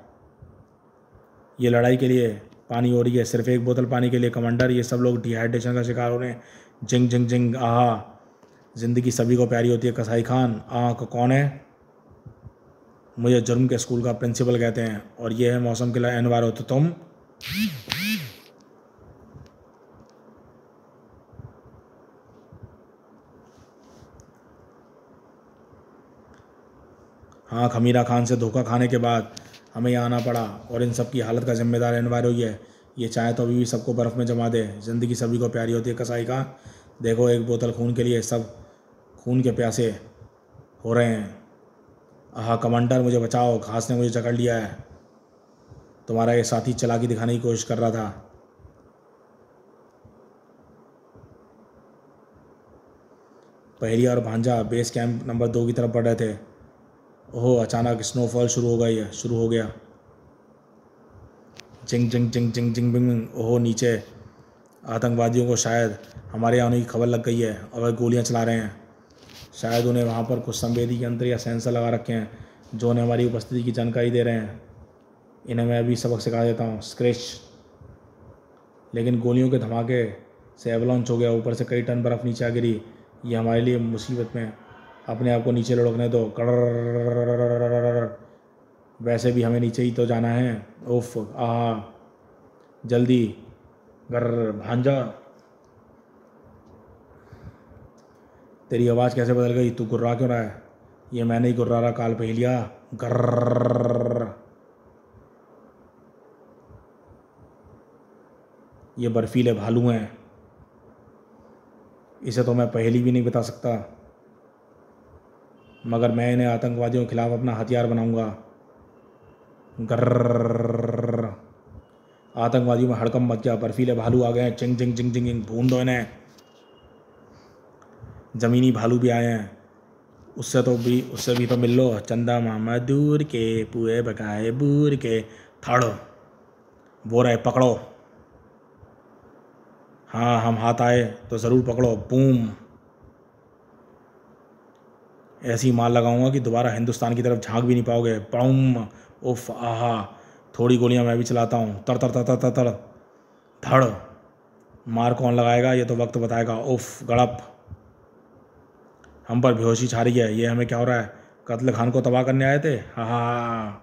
[SPEAKER 1] ये लड़ाई के लिए पानी हो रही है सिर्फ एक बोतल पानी के लिए कमांडर ये सब लोग डिहाइड्रेशन का शिकार हो रहे हैं जिंग जिंग जिंग आह ज़िंदगी सभी को प्यारी होती है कसाई खान आह कौन है मुझे जुर्म के स्कूल का प्रिंसिपल कहते हैं और ये है मौसम के लिए हो तो तुम हाँ खमीरा खान से धोखा खाने के बाद हमें यहाँ आना पड़ा और इन सब की हालत का जिम्मेदार एनवायर हुई है ये चाहे तो अभी भी सबको बर्फ़ में जमा दे ज़िंदगी सभी को प्यारी होती है कसाई का देखो एक बोतल खून के लिए सब खून के प्यासे हो रहे हैं आह कमांडर मुझे बचाओ घास ने मुझे जकड़ लिया है तुम्हारा ये साथी चला के दिखाने की कोशिश कर रहा था पहली और भांजा बेस कैंप नंबर दो की तरफ बढ़ रहे थे ओह अचानक स्नोफॉल शुरू हो गई है शुरू हो गया जिंग जिंग जिंग जिंग जिंग बिंग ओहो नीचे आतंकवादियों को शायद हमारे यहाँ उन्हें खबर लग गई है और वह गोलियाँ चला रहे हैं शायद उन्हें वहाँ पर कुछ संवेदी यंत्र या सेंसर लगा रखे हैं जो उन्हें हमारी उपस्थिति की जानकारी दे रहे हैं इन्हें मैं अभी सबक सिखा देता हूँ स्क्रेच लेकिन गोलियों के धमाके से एवलॉन्च हो गया ऊपर से कई टन बर्फ़ नीचे आ गिरी ये हमारे लिए मुसीबत में अपने आप को नीचे लुढ़कने दो कड़ वैसे भी हमें नीचे ही तो जाना है उफ आ जल्दी गर भांजा तेरी आवाज़ कैसे बदल गई तू गुर्रा क्यों रहा है ये मैंने ही गुर्रा रहा काल पहलिया गर्र ये बर्फीले भालू हैं इसे तो मैं पहली भी नहीं बता सकता मगर मैं इन्हें आतंकवादियों के खिलाफ अपना हथियार बनाऊंगा गर्र आतंकवादियों में हड़कम मच गया बर्फीले भालू आ गए हैं चिंग चिंग चिंग चिंग भून दो इन्हें ज़मीनी भालू भी आए हैं उससे तो भी उससे भी तो मिल लो चंदा मामा दूर के पुए बकाए बूर के थाड़ो वो रहे पकड़ो हाँ हम हाथ आए तो ज़रूर पकड़ो बूम ऐसी मार लगाऊंगा कि दोबारा हिंदुस्तान की तरफ झांक भी नहीं पाओगे पाउम उफ आहा थोड़ी गोलियां मैं भी चलाता हूँ तर तर तर तर तर तर धड़ मार कौन लगाएगा ये तो वक्त बताएगा उफ गड़प हम पर बेहोशी छा रही है ये हमें क्या हो रहा है कत्ल खान को तबाह करने आए थे हा हा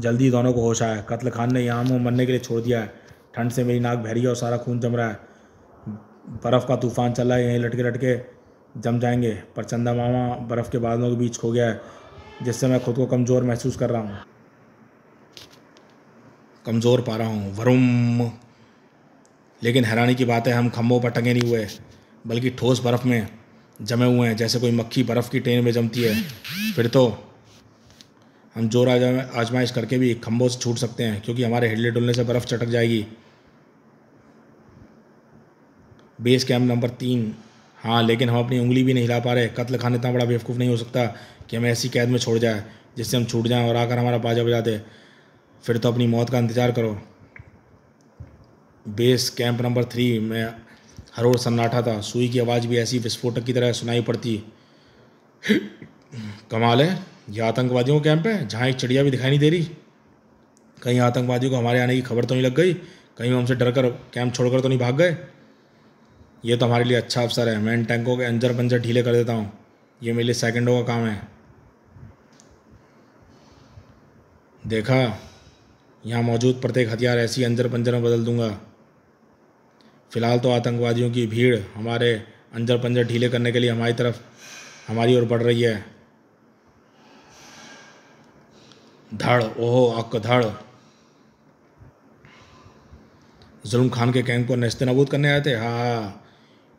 [SPEAKER 1] जल्दी दोनों को होश आया कत्ल खान ने यहाँ मुँह मरने के लिए छोड़ दिया है ठंड से मेरी नाक बहरी है और सारा खून जम रहा है बर्फ़ का तूफान चल रहा है यहीं लटके लटके जम जाएंगे पर चंदा मामा बर्फ़ के बादलों के बीच खो गया है जिससे मैं खुद को कमज़ोर महसूस कर रहा हूँ कमज़ोर पा रहा हूँ वरुम लेकिन हैरानी की बात है हम खम्भों पर टंगे नहीं हुए बल्कि ठोस बर्फ़ में जमे हुए हैं जैसे कोई मक्खी बर्फ़ की ट्रेन में जमती है फिर तो हम जोर आजमाइश करके भी खम्भों से छूट सकते हैं क्योंकि हमारे हिलने डुलने से बर्फ़ चटक जाएगी बेस कैम्प नंबर तीन हाँ लेकिन हम अपनी उंगली भी नहीं हिला पा रहे कत्ल खान इतना बड़ा बेवकूफ़ नहीं हो सकता कि हमें ऐसी कैद में छोड़ जाए जिससे हम छूट जाएं और आकर हमारा बाजा बजा दे फिर तो अपनी मौत का इंतज़ार करो बेस कैंप नंबर थ्री में हर ओर सन्नाटा था सुई की आवाज़ भी ऐसी विस्फोटक की तरह सुनाई पड़ती कमाल है यह आतंकवादियों का कैंप है जहाँ एक चिड़िया भी दिखाई नहीं दे रही कहीं आतंकवादियों को हमारे आने की खबर तो नहीं लग गई कहीं हमसे डर कर कैंप छोड़कर तो नहीं भाग गए ये तो हमारे लिए अच्छा अवसर है मैं इन टैंकों के अंजर पंजर ढीले कर देता हूँ ये मेरे लिए सेकेंडों का काम है देखा यहाँ मौजूद प्रत्येक हथियार ऐसी अंजर पंजर में बदल दूंगा फ़िलहाल तो आतंकवादियों की भीड़ हमारे अंजर पंजर ढीले करने के लिए हमारी तरफ हमारी ओर बढ़ रही है धड़ ओहो अक धड़ जुल्म खान के कैंप को नश्ते नबूद करने आए थे हाँ हाँ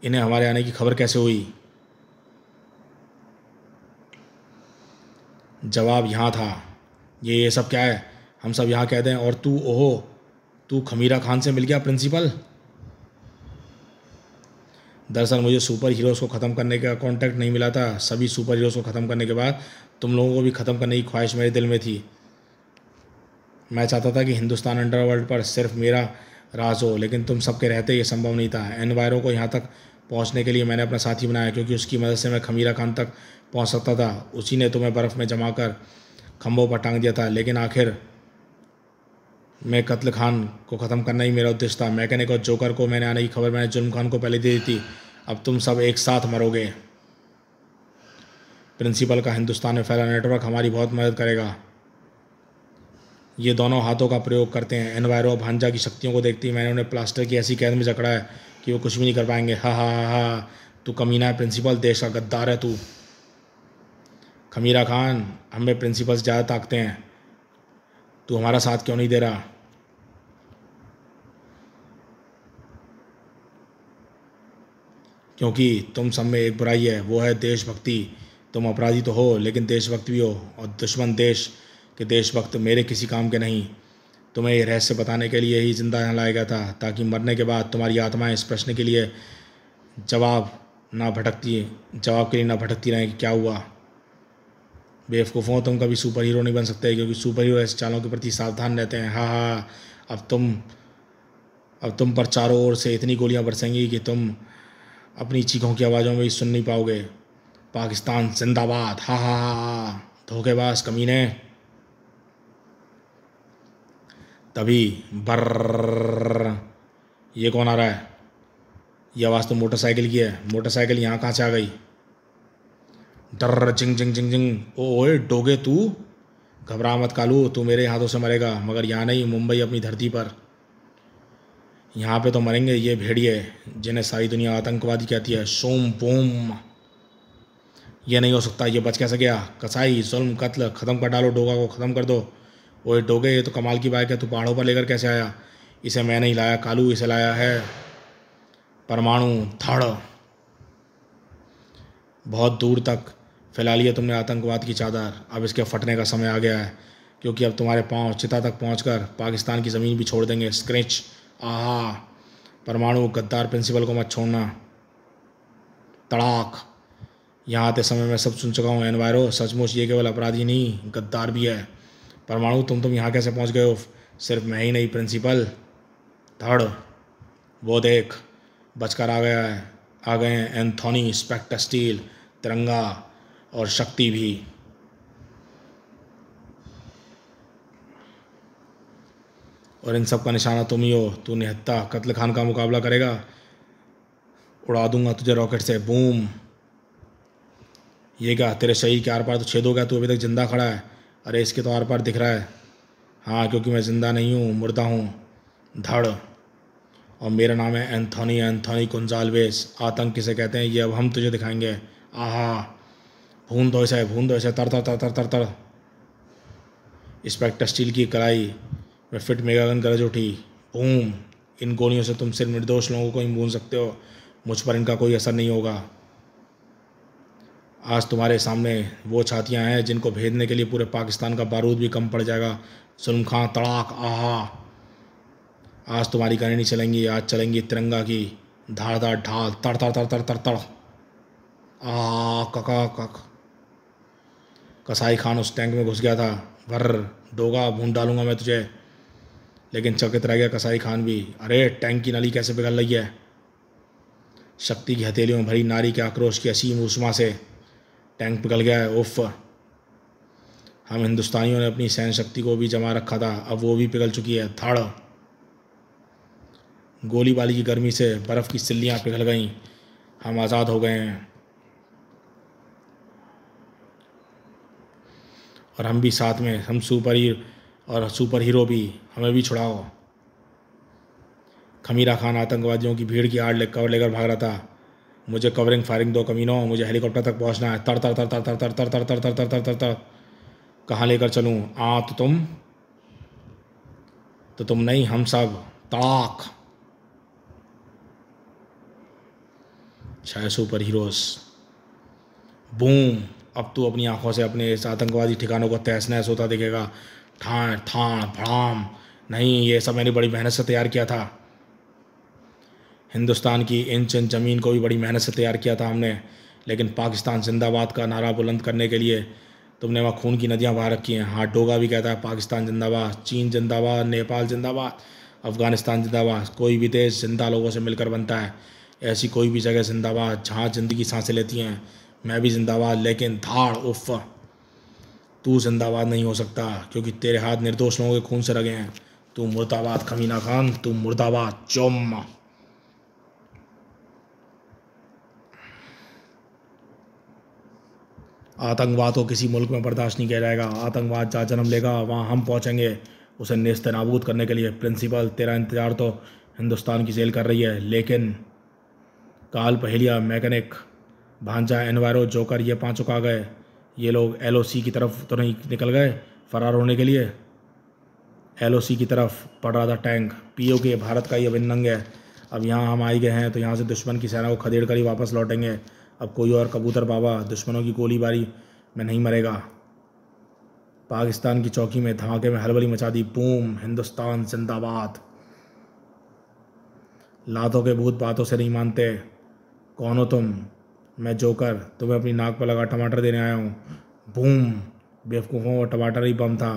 [SPEAKER 1] इन्हें हमारे आने की खबर कैसे हुई जवाब यहाँ था ये ये सब क्या है हम सब यहाँ कह दें और तू ओहो तू खमीरा खान से मिल गया प्रिंसिपल दरअसल मुझे सुपर हीरोज़ को ख़त्म करने का कांटेक्ट नहीं मिला था सभी सुपर हीरोज़ को ख़त्म करने के बाद तुम लोगों को भी ख़त्म करने की ख्वाहिश मेरे दिल में थी मैं चाहता था कि हिंदुस्तान अंडरवर्ल्ड पर सिर्फ मेरा राज हो लेकिन तुम सबके रहते ये संभव नहीं था एनवायरों को यहाँ तक पहुंचने के लिए मैंने अपना साथी बनाया क्योंकि उसकी मदद से मैं खमीरा खान तक पहुंच सकता था उसी ने तुम्हें बर्फ़ में जमा कर खम्भों पर टांग दिया था लेकिन आखिर मैं कत्ल खान को ख़त्म करना ही मेरा उद्देश्य था मैकेनिक और जोकर को मैंने आने की खबर मैंने जुल्म खान को पहले दे दी थी अब तुम सब एक साथ मरोगे प्रिंसिपल का हिंदुस्तान में फैला नेटवर्क हमारी बहुत मदद करेगा ये दोनों हाथों का प्रयोग करते हैं एनवायरो भांजा की शक्तियों को देखती मैंने उन्हें प्लास्टर की ऐसी कैद में जकड़ा है कि वो कुछ भी नहीं कर पाएंगे हा हा हा हा तू कमीना है प्रिंसिपल देश का गद्दार है तू खमीरा खान हमें प्रिंसिपल ज़्यादा ताकते हैं तू हमारा साथ क्यों नहीं दे रहा क्योंकि तुम सब में एक बुराई है वो है देशभक्ति तुम अपराधी तो हो लेकिन देशभक्त भी हो और दुश्मन देश के देशभक्त मेरे किसी काम के नहीं तुम्हें यह रहस्य बताने के लिए ही जिंदा यहाँ लाया गया था ताकि मरने के बाद तुम्हारी आत्माएं इस प्रश्न के लिए जवाब ना भटकती जवाब के लिए ना भटकती रहें कि क्या हुआ बेवकूफ़ों तुम कभी सुपर हीरो नहीं बन सकते क्योंकि सुपर हीरो ऐसे चालों के प्रति सावधान रहते हैं हाँ हाँ अब तुम अब तुम पर चारों ओर से इतनी गोलियां बरसेंगी कि तुम अपनी चीखों की आवाज़ों में भी सुन नहीं पाओगे पाकिस्तान जिंदाबाद हा हा हा हाँ, धोखेबाज कमीने तभी बर ये कौन आ रहा है ये आवाज़ तो मोटरसाइकिल की है मोटरसाइकिल यहाँ कहाँ से आ गई डर्र जिंग जिंग जिंग जिंग ओ ओए डोगे तू घबरा मत कालू तू मेरे हाथों से मरेगा मगर यहाँ नहीं मुंबई अपनी धरती पर यहाँ पे तो मरेंगे ये भेड़िए जिन्हें सारी दुनिया आतंकवादी कहती है सोम बोम ये नहीं हो सकता ये बच कैसे गया कसाई जुल्म कत्ल ख़त्म कर डालो डोगा को ख़त्म कर दो ओए डोगे ये तो कमाल की बाइक है तू पहाड़ों पर लेकर कैसे आया इसे मैंने ही लाया कालू इसे लाया है परमाणु थड़ बहुत दूर तक फैला लिया तुमने आतंकवाद की चादर अब इसके फटने का समय आ गया है क्योंकि अब तुम्हारे पाँव चिता तक पहुंचकर पाकिस्तान की ज़मीन भी छोड़ देंगे स्क्रेच आहा परमाणु गद्दार प्रिंसिपल को मत छोड़ना तड़ाक यहाँ आते समय मैं सब सुन चुका हूँ एनवायरो सचमुच ये केवल अपराधी नहीं गद्दार भी है परमाणु तुम तुम यहाँ कैसे पहुँच गए हो सिर्फ मैं ही नहीं प्रिंसिपल थर्ड वो देख बचकर आ गया है आ गए हैं एंथोनी स्पेक्टर स्टील तिरंगा और शक्ति भी और इन सब का निशाना तुम ही हो तू निहत्ता कत्ल खान का मुकाबला करेगा उड़ा दूंगा तुझे रॉकेट से बूम ये क्या तेरे शरीर के आर पार तो छेद हो गया तू अभी तक जिंदा खड़ा है अरे इसके तो आर पार दिख रहा है हाँ क्योंकि मैं ज़िंदा नहीं हूँ मुर्दा हूँ धड़ और मेरा नाम है एंथोनी एंथोनी कुंजालवेस आतंक किसे कहते हैं ये अब हम तुझे दिखाएंगे आहा भून दो ऐसे भून दो ऐसे तर तर तर तर तर तर इंस्पेक्टर स्टील की कलाई में फिट मेगागन गरज उठी भूम इन गोलियों से तुम सिर्फ निर्दोष लोगों को ही भून सकते हो मुझ पर इनका कोई असर नहीं होगा आज तुम्हारे सामने वो छातियाँ हैं जिनको भेजने के लिए पूरे पाकिस्तान का बारूद भी कम पड़ जाएगा सुलम खां तड़ाक आहा आज तुम्हारी गाड़ी नहीं चलेंगी आज चलेंगी तिरंगा की धारदार ढाल तड़ तड़ तड़ तड़ तड़ तड़ आ कका कक कसाई खान उस टैंक में घुस गया था भर डोगा भून डालूंगा मैं तुझे लेकिन चकित रह गया कसाई खान भी अरे टैंक की नली कैसे पिघल रही है शक्ति की हथेलियों में भरी नारी के आक्रोश की असीम उषमा से टैंक पिघल गया है उफ हम हिंदुस्तानियों ने अपनी सहन शक्ति को भी जमा रखा था अब वो भी पिघल चुकी है थाड़ गोलीबारी की गर्मी से बर्फ़ की सिल्लियाँ पिघल गईं हम आज़ाद हो गए हैं और हम भी साथ में हम सुपर हीरो और सुपर हीरो भी हमें भी छुड़ाओ खमीरा खान आतंकवादियों की भीड़ की आड़ लेकर लेकर भाग रहा था मुझे कवरिंग फायरिंग दो कमीनों मुझे हेलीकॉप्टर तक पहुंचना है तर तर तर तर तर तर तर तर तर तर तर तर तर तर कहाँ लेकर चलूँ आ तो तुम तो तुम नहीं हम सब ताक छः सुपर हीरोज़ बूम अब तू अपनी आंखों से अपने इस आतंकवादी ठिकानों को तहस नहस होता दिखेगा ठाण ठाण भड़ाम नहीं ये सब मैंने बड़ी मेहनत से तैयार किया था हिंदुस्तान की इंच इंच ज़मीन को भी बड़ी मेहनत से तैयार किया था हमने लेकिन पाकिस्तान जिंदाबाद का नारा बुलंद करने के लिए तुमने वहाँ खून की नदियाँ बहा रखी हैं हाँ डोगा भी कहता है पाकिस्तान जिंदाबाद चीन जिंदाबाद नेपाल जिंदाबाद अफ़गानिस्तान जिंदाबाद कोई भी देश जिंदा लोगों से मिलकर बनता है ऐसी कोई भी जगह जिंदाबाद जहाँ ज़िंदगी सांसें लेती हैं मैं भी जिंदाबाद लेकिन धाड़ उफ तू जिंदाबाद नहीं हो सकता क्योंकि तेरे हाथ निर्दोष लोगों के खून से रगे हैं तू मुर्दाबाद खमीना खान तू मुर्दाबाद चौम्मा आतंकवाद को किसी मुल्क में बर्दाश्त नहीं किया जाएगा आतंकवाद जहाँ जन्म लेगा वहाँ हम पहुँचेंगे उसे नेस्त नाबूद करने के लिए प्रिंसिपल तेरा इंतज़ार तो हिंदुस्तान की जेल कर रही है लेकिन Kaal Paheliya mechanic Bhanja Enviro joker ये पाँचों का गए ये लोग एल की तरफ तो नहीं निकल गए फ़रार होने के लिए एल की तरफ पड़ रहा था टैंक पी के भारत का ये अभिनंग है अब यहाँ हम आए गए हैं तो यहाँ से दुश्मन की सेना को खदेड़ कर ही वापस लौटेंगे अब कोई और कबूतर बाबा दुश्मनों की गोलीबारी में नहीं मरेगा पाकिस्तान की चौकी में धमाके में हलबली मचा दी बूम हिंदुस्तान जिंदाबाद लातों के भूत बातों से नहीं मानते कौन हो तुम मैं जोकर तुम्हें अपनी नाक पर लगा टमाटर देने आया हूँ बूम बेवकूफ़ों का टमाटर ही बम था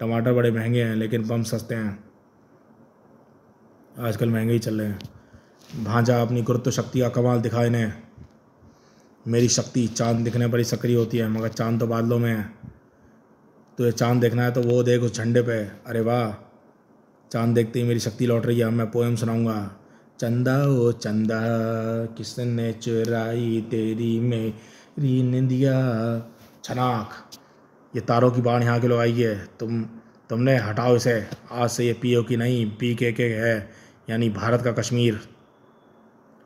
[SPEAKER 1] टमाटर बड़े महंगे हैं लेकिन बम सस्ते हैं आजकल महंगे ही चल रहे हैं भांजा अपनी गुरुत्व शक्ति का कमाल दिखा इन्हें मेरी शक्ति चांद दिखने पर ही सक्रिय होती है मगर चांद तो बादलों में है तो ये चांद देखना है तो वो देख उस झंडे पे अरे वाह चांद देखते ही मेरी शक्ति लौट रही है मैं पोएम सुनाऊंगा चंदा ओ चंदा किसने चुराई तेरी मेरी निंदिया छनाक ये तारों की बाढ़ यहाँ के लगाई है तुम तुमने हटाओ इसे आज से ये पीओ की नहीं पी के के है यानी भारत का कश्मीर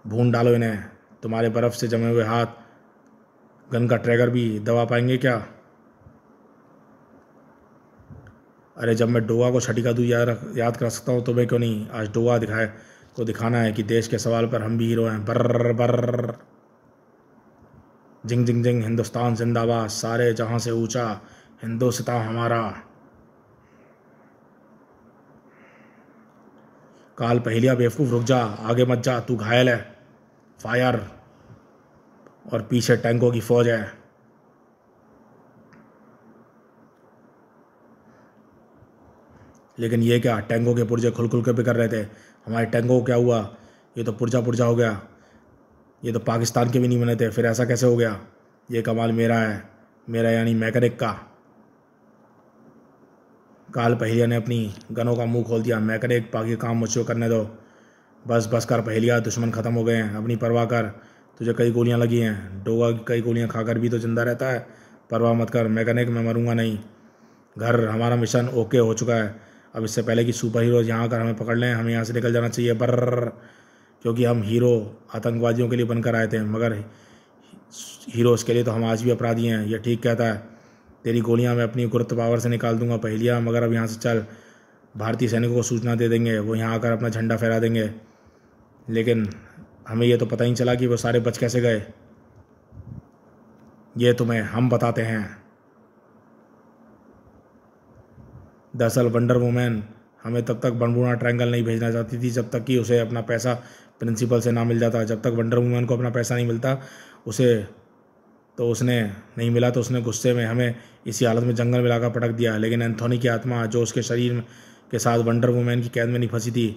[SPEAKER 1] भून डालो इन्हें तुम्हारे बर्फ़ से जमे हुए हाथ गन का ट्रैगर भी दबा पाएंगे क्या अरे जब मैं डोवा को छठी का दू याद याद करा सकता हूँ तो मैं क्यों नहीं आज डोवा दिखाए को दिखाना है कि देश के सवाल पर हम भी हीरो हैं बर्र बर्र जिंग जिंग जिंग हिंदुस्तान जिंदाबाद सारे जहाँ से ऊंचा हिंदुस्तान हमारा काल पहलिया बेवकूफ़ रुक जा आगे मत जा तू घायल है फायर और पीछे टैंकों की फौज है लेकिन ये क्या टैंकों के पुर्जे खुल खुल के बिकर रहे थे हमारे टैंकों को क्या हुआ ये तो पुर्जा पुर्जा हो गया ये तो पाकिस्तान के भी नहीं बने थे फिर ऐसा कैसे हो गया ये कमाल मेरा है मेरा यानी मैकेनिक का काल पहलिया ने अपनी गनों का मुंह खोल दिया मैकेनिक बाकी काम मुझे करने दो बस बस कर पहलिया दुश्मन ख़त्म हो गए हैं अपनी परवाह कर तुझे तो कई गोलियाँ लगी हैं डोगा की कई गोलियाँ खाकर भी तो जिंदा रहता है परवाह मत कर मैकेनिक मैं मरूंगा नहीं घर हमारा मिशन ओके हो चुका है अब इससे पहले कि सुपर हीरो यहाँ आकर हमें पकड़ लें हमें यहाँ से निकल जाना चाहिए बर्र क्योंकि हम हीरो आतंकवादियों के लिए बनकर आए थे मगर हीरोज़ के लिए तो हम आज भी अपराधी हैं यह ठीक कहता है तेरी गोलियां मैं अपनी गुरुत्व पावर से निकाल दूंगा पहलिया मगर अब यहाँ से चल भारतीय सैनिकों को सूचना दे देंगे वो यहाँ आकर अपना झंडा फहरा देंगे लेकिन हमें यह तो पता ही चला कि वो सारे बच कैसे गए ये तुम्हें हम बताते हैं दरअसल वंडर वुमेन हमें तब तक बनबुना ट्रायंगल नहीं भेजना चाहती थी जब तक कि उसे अपना पैसा प्रिंसिपल से ना मिल जाता जब तक वंडर वुमेन को अपना पैसा नहीं मिलता उसे तो उसने नहीं मिला तो उसने गुस्से में हमें इसी हालत में जंगल में लाकर पटक दिया लेकिन एंथोनी की आत्मा जो उसके शरीर के साथ वंडर वुमेन की कैद में नहीं फंसी थी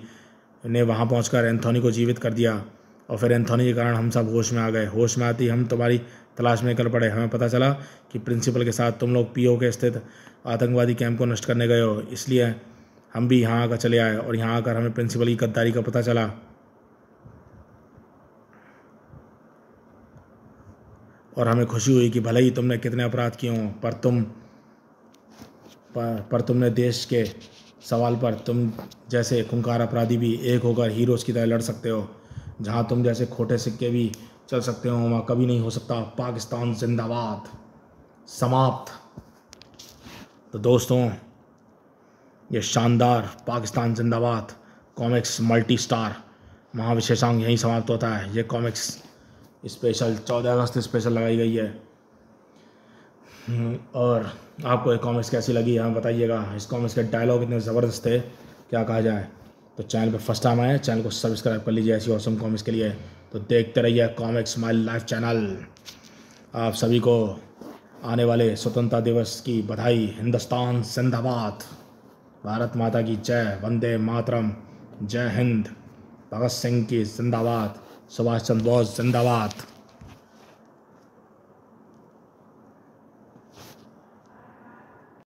[SPEAKER 1] ने वहाँ पहुँच एंथोनी को जीवित कर दिया और फिर एंथोनी के कारण हम सब होश में आ गए होश में आती हम तुम्हारी तलाश में निकल पड़े हमें पता चला कि प्रिंसिपल के साथ तुम लोग पीओ के स्थित आतंकवादी कैंप को नष्ट करने गए हो इसलिए हम भी यहाँ आकर चले आए और यहाँ आकर हमें प्रिंसिपल की गद्दारी का पता चला और हमें खुशी हुई कि भले ही तुमने कितने अपराध किए हों पर तुम पर, पर तुमने देश के सवाल पर तुम जैसे खुंकार अपराधी भी एक होकर हीरोज़ की तरह लड़ सकते हो जहाँ तुम जैसे खोटे सिक्के भी चल सकते हो वहाँ कभी नहीं हो सकता पाकिस्तान जिंदाबाद समाप्त तो दोस्तों ये शानदार पाकिस्तान जिंदाबाद कॉमिक्स मल्टी स्टार महाविशेषांग यहीं समाप्त होता है ये कॉमिक्स स्पेशल चौदह अगस्त स्पेशल लगाई गई है और आपको ये कॉमिक्स कैसी लगी हमें बताइएगा इस कॉमिक्स के डायलॉग इतने ज़बरदस्त थे क्या कहा जाए तो चैनल पर फर्स्ट टाइम आए चैनल को सब्सक्राइब कर लीजिए ऐसी औसम कॉमिक्स के लिए तो देखते रहिए कॉमिक्स माइल लाइफ चैनल आप सभी को आने वाले स्वतंत्रता दिवस की बधाई हिंदुस्तान जिंदाबाद भारत माता की जय वंदे मातरम जय हिंद भगत सिंह की जिंदाबाद सुभाष चंद्र बोस जिंदाबाद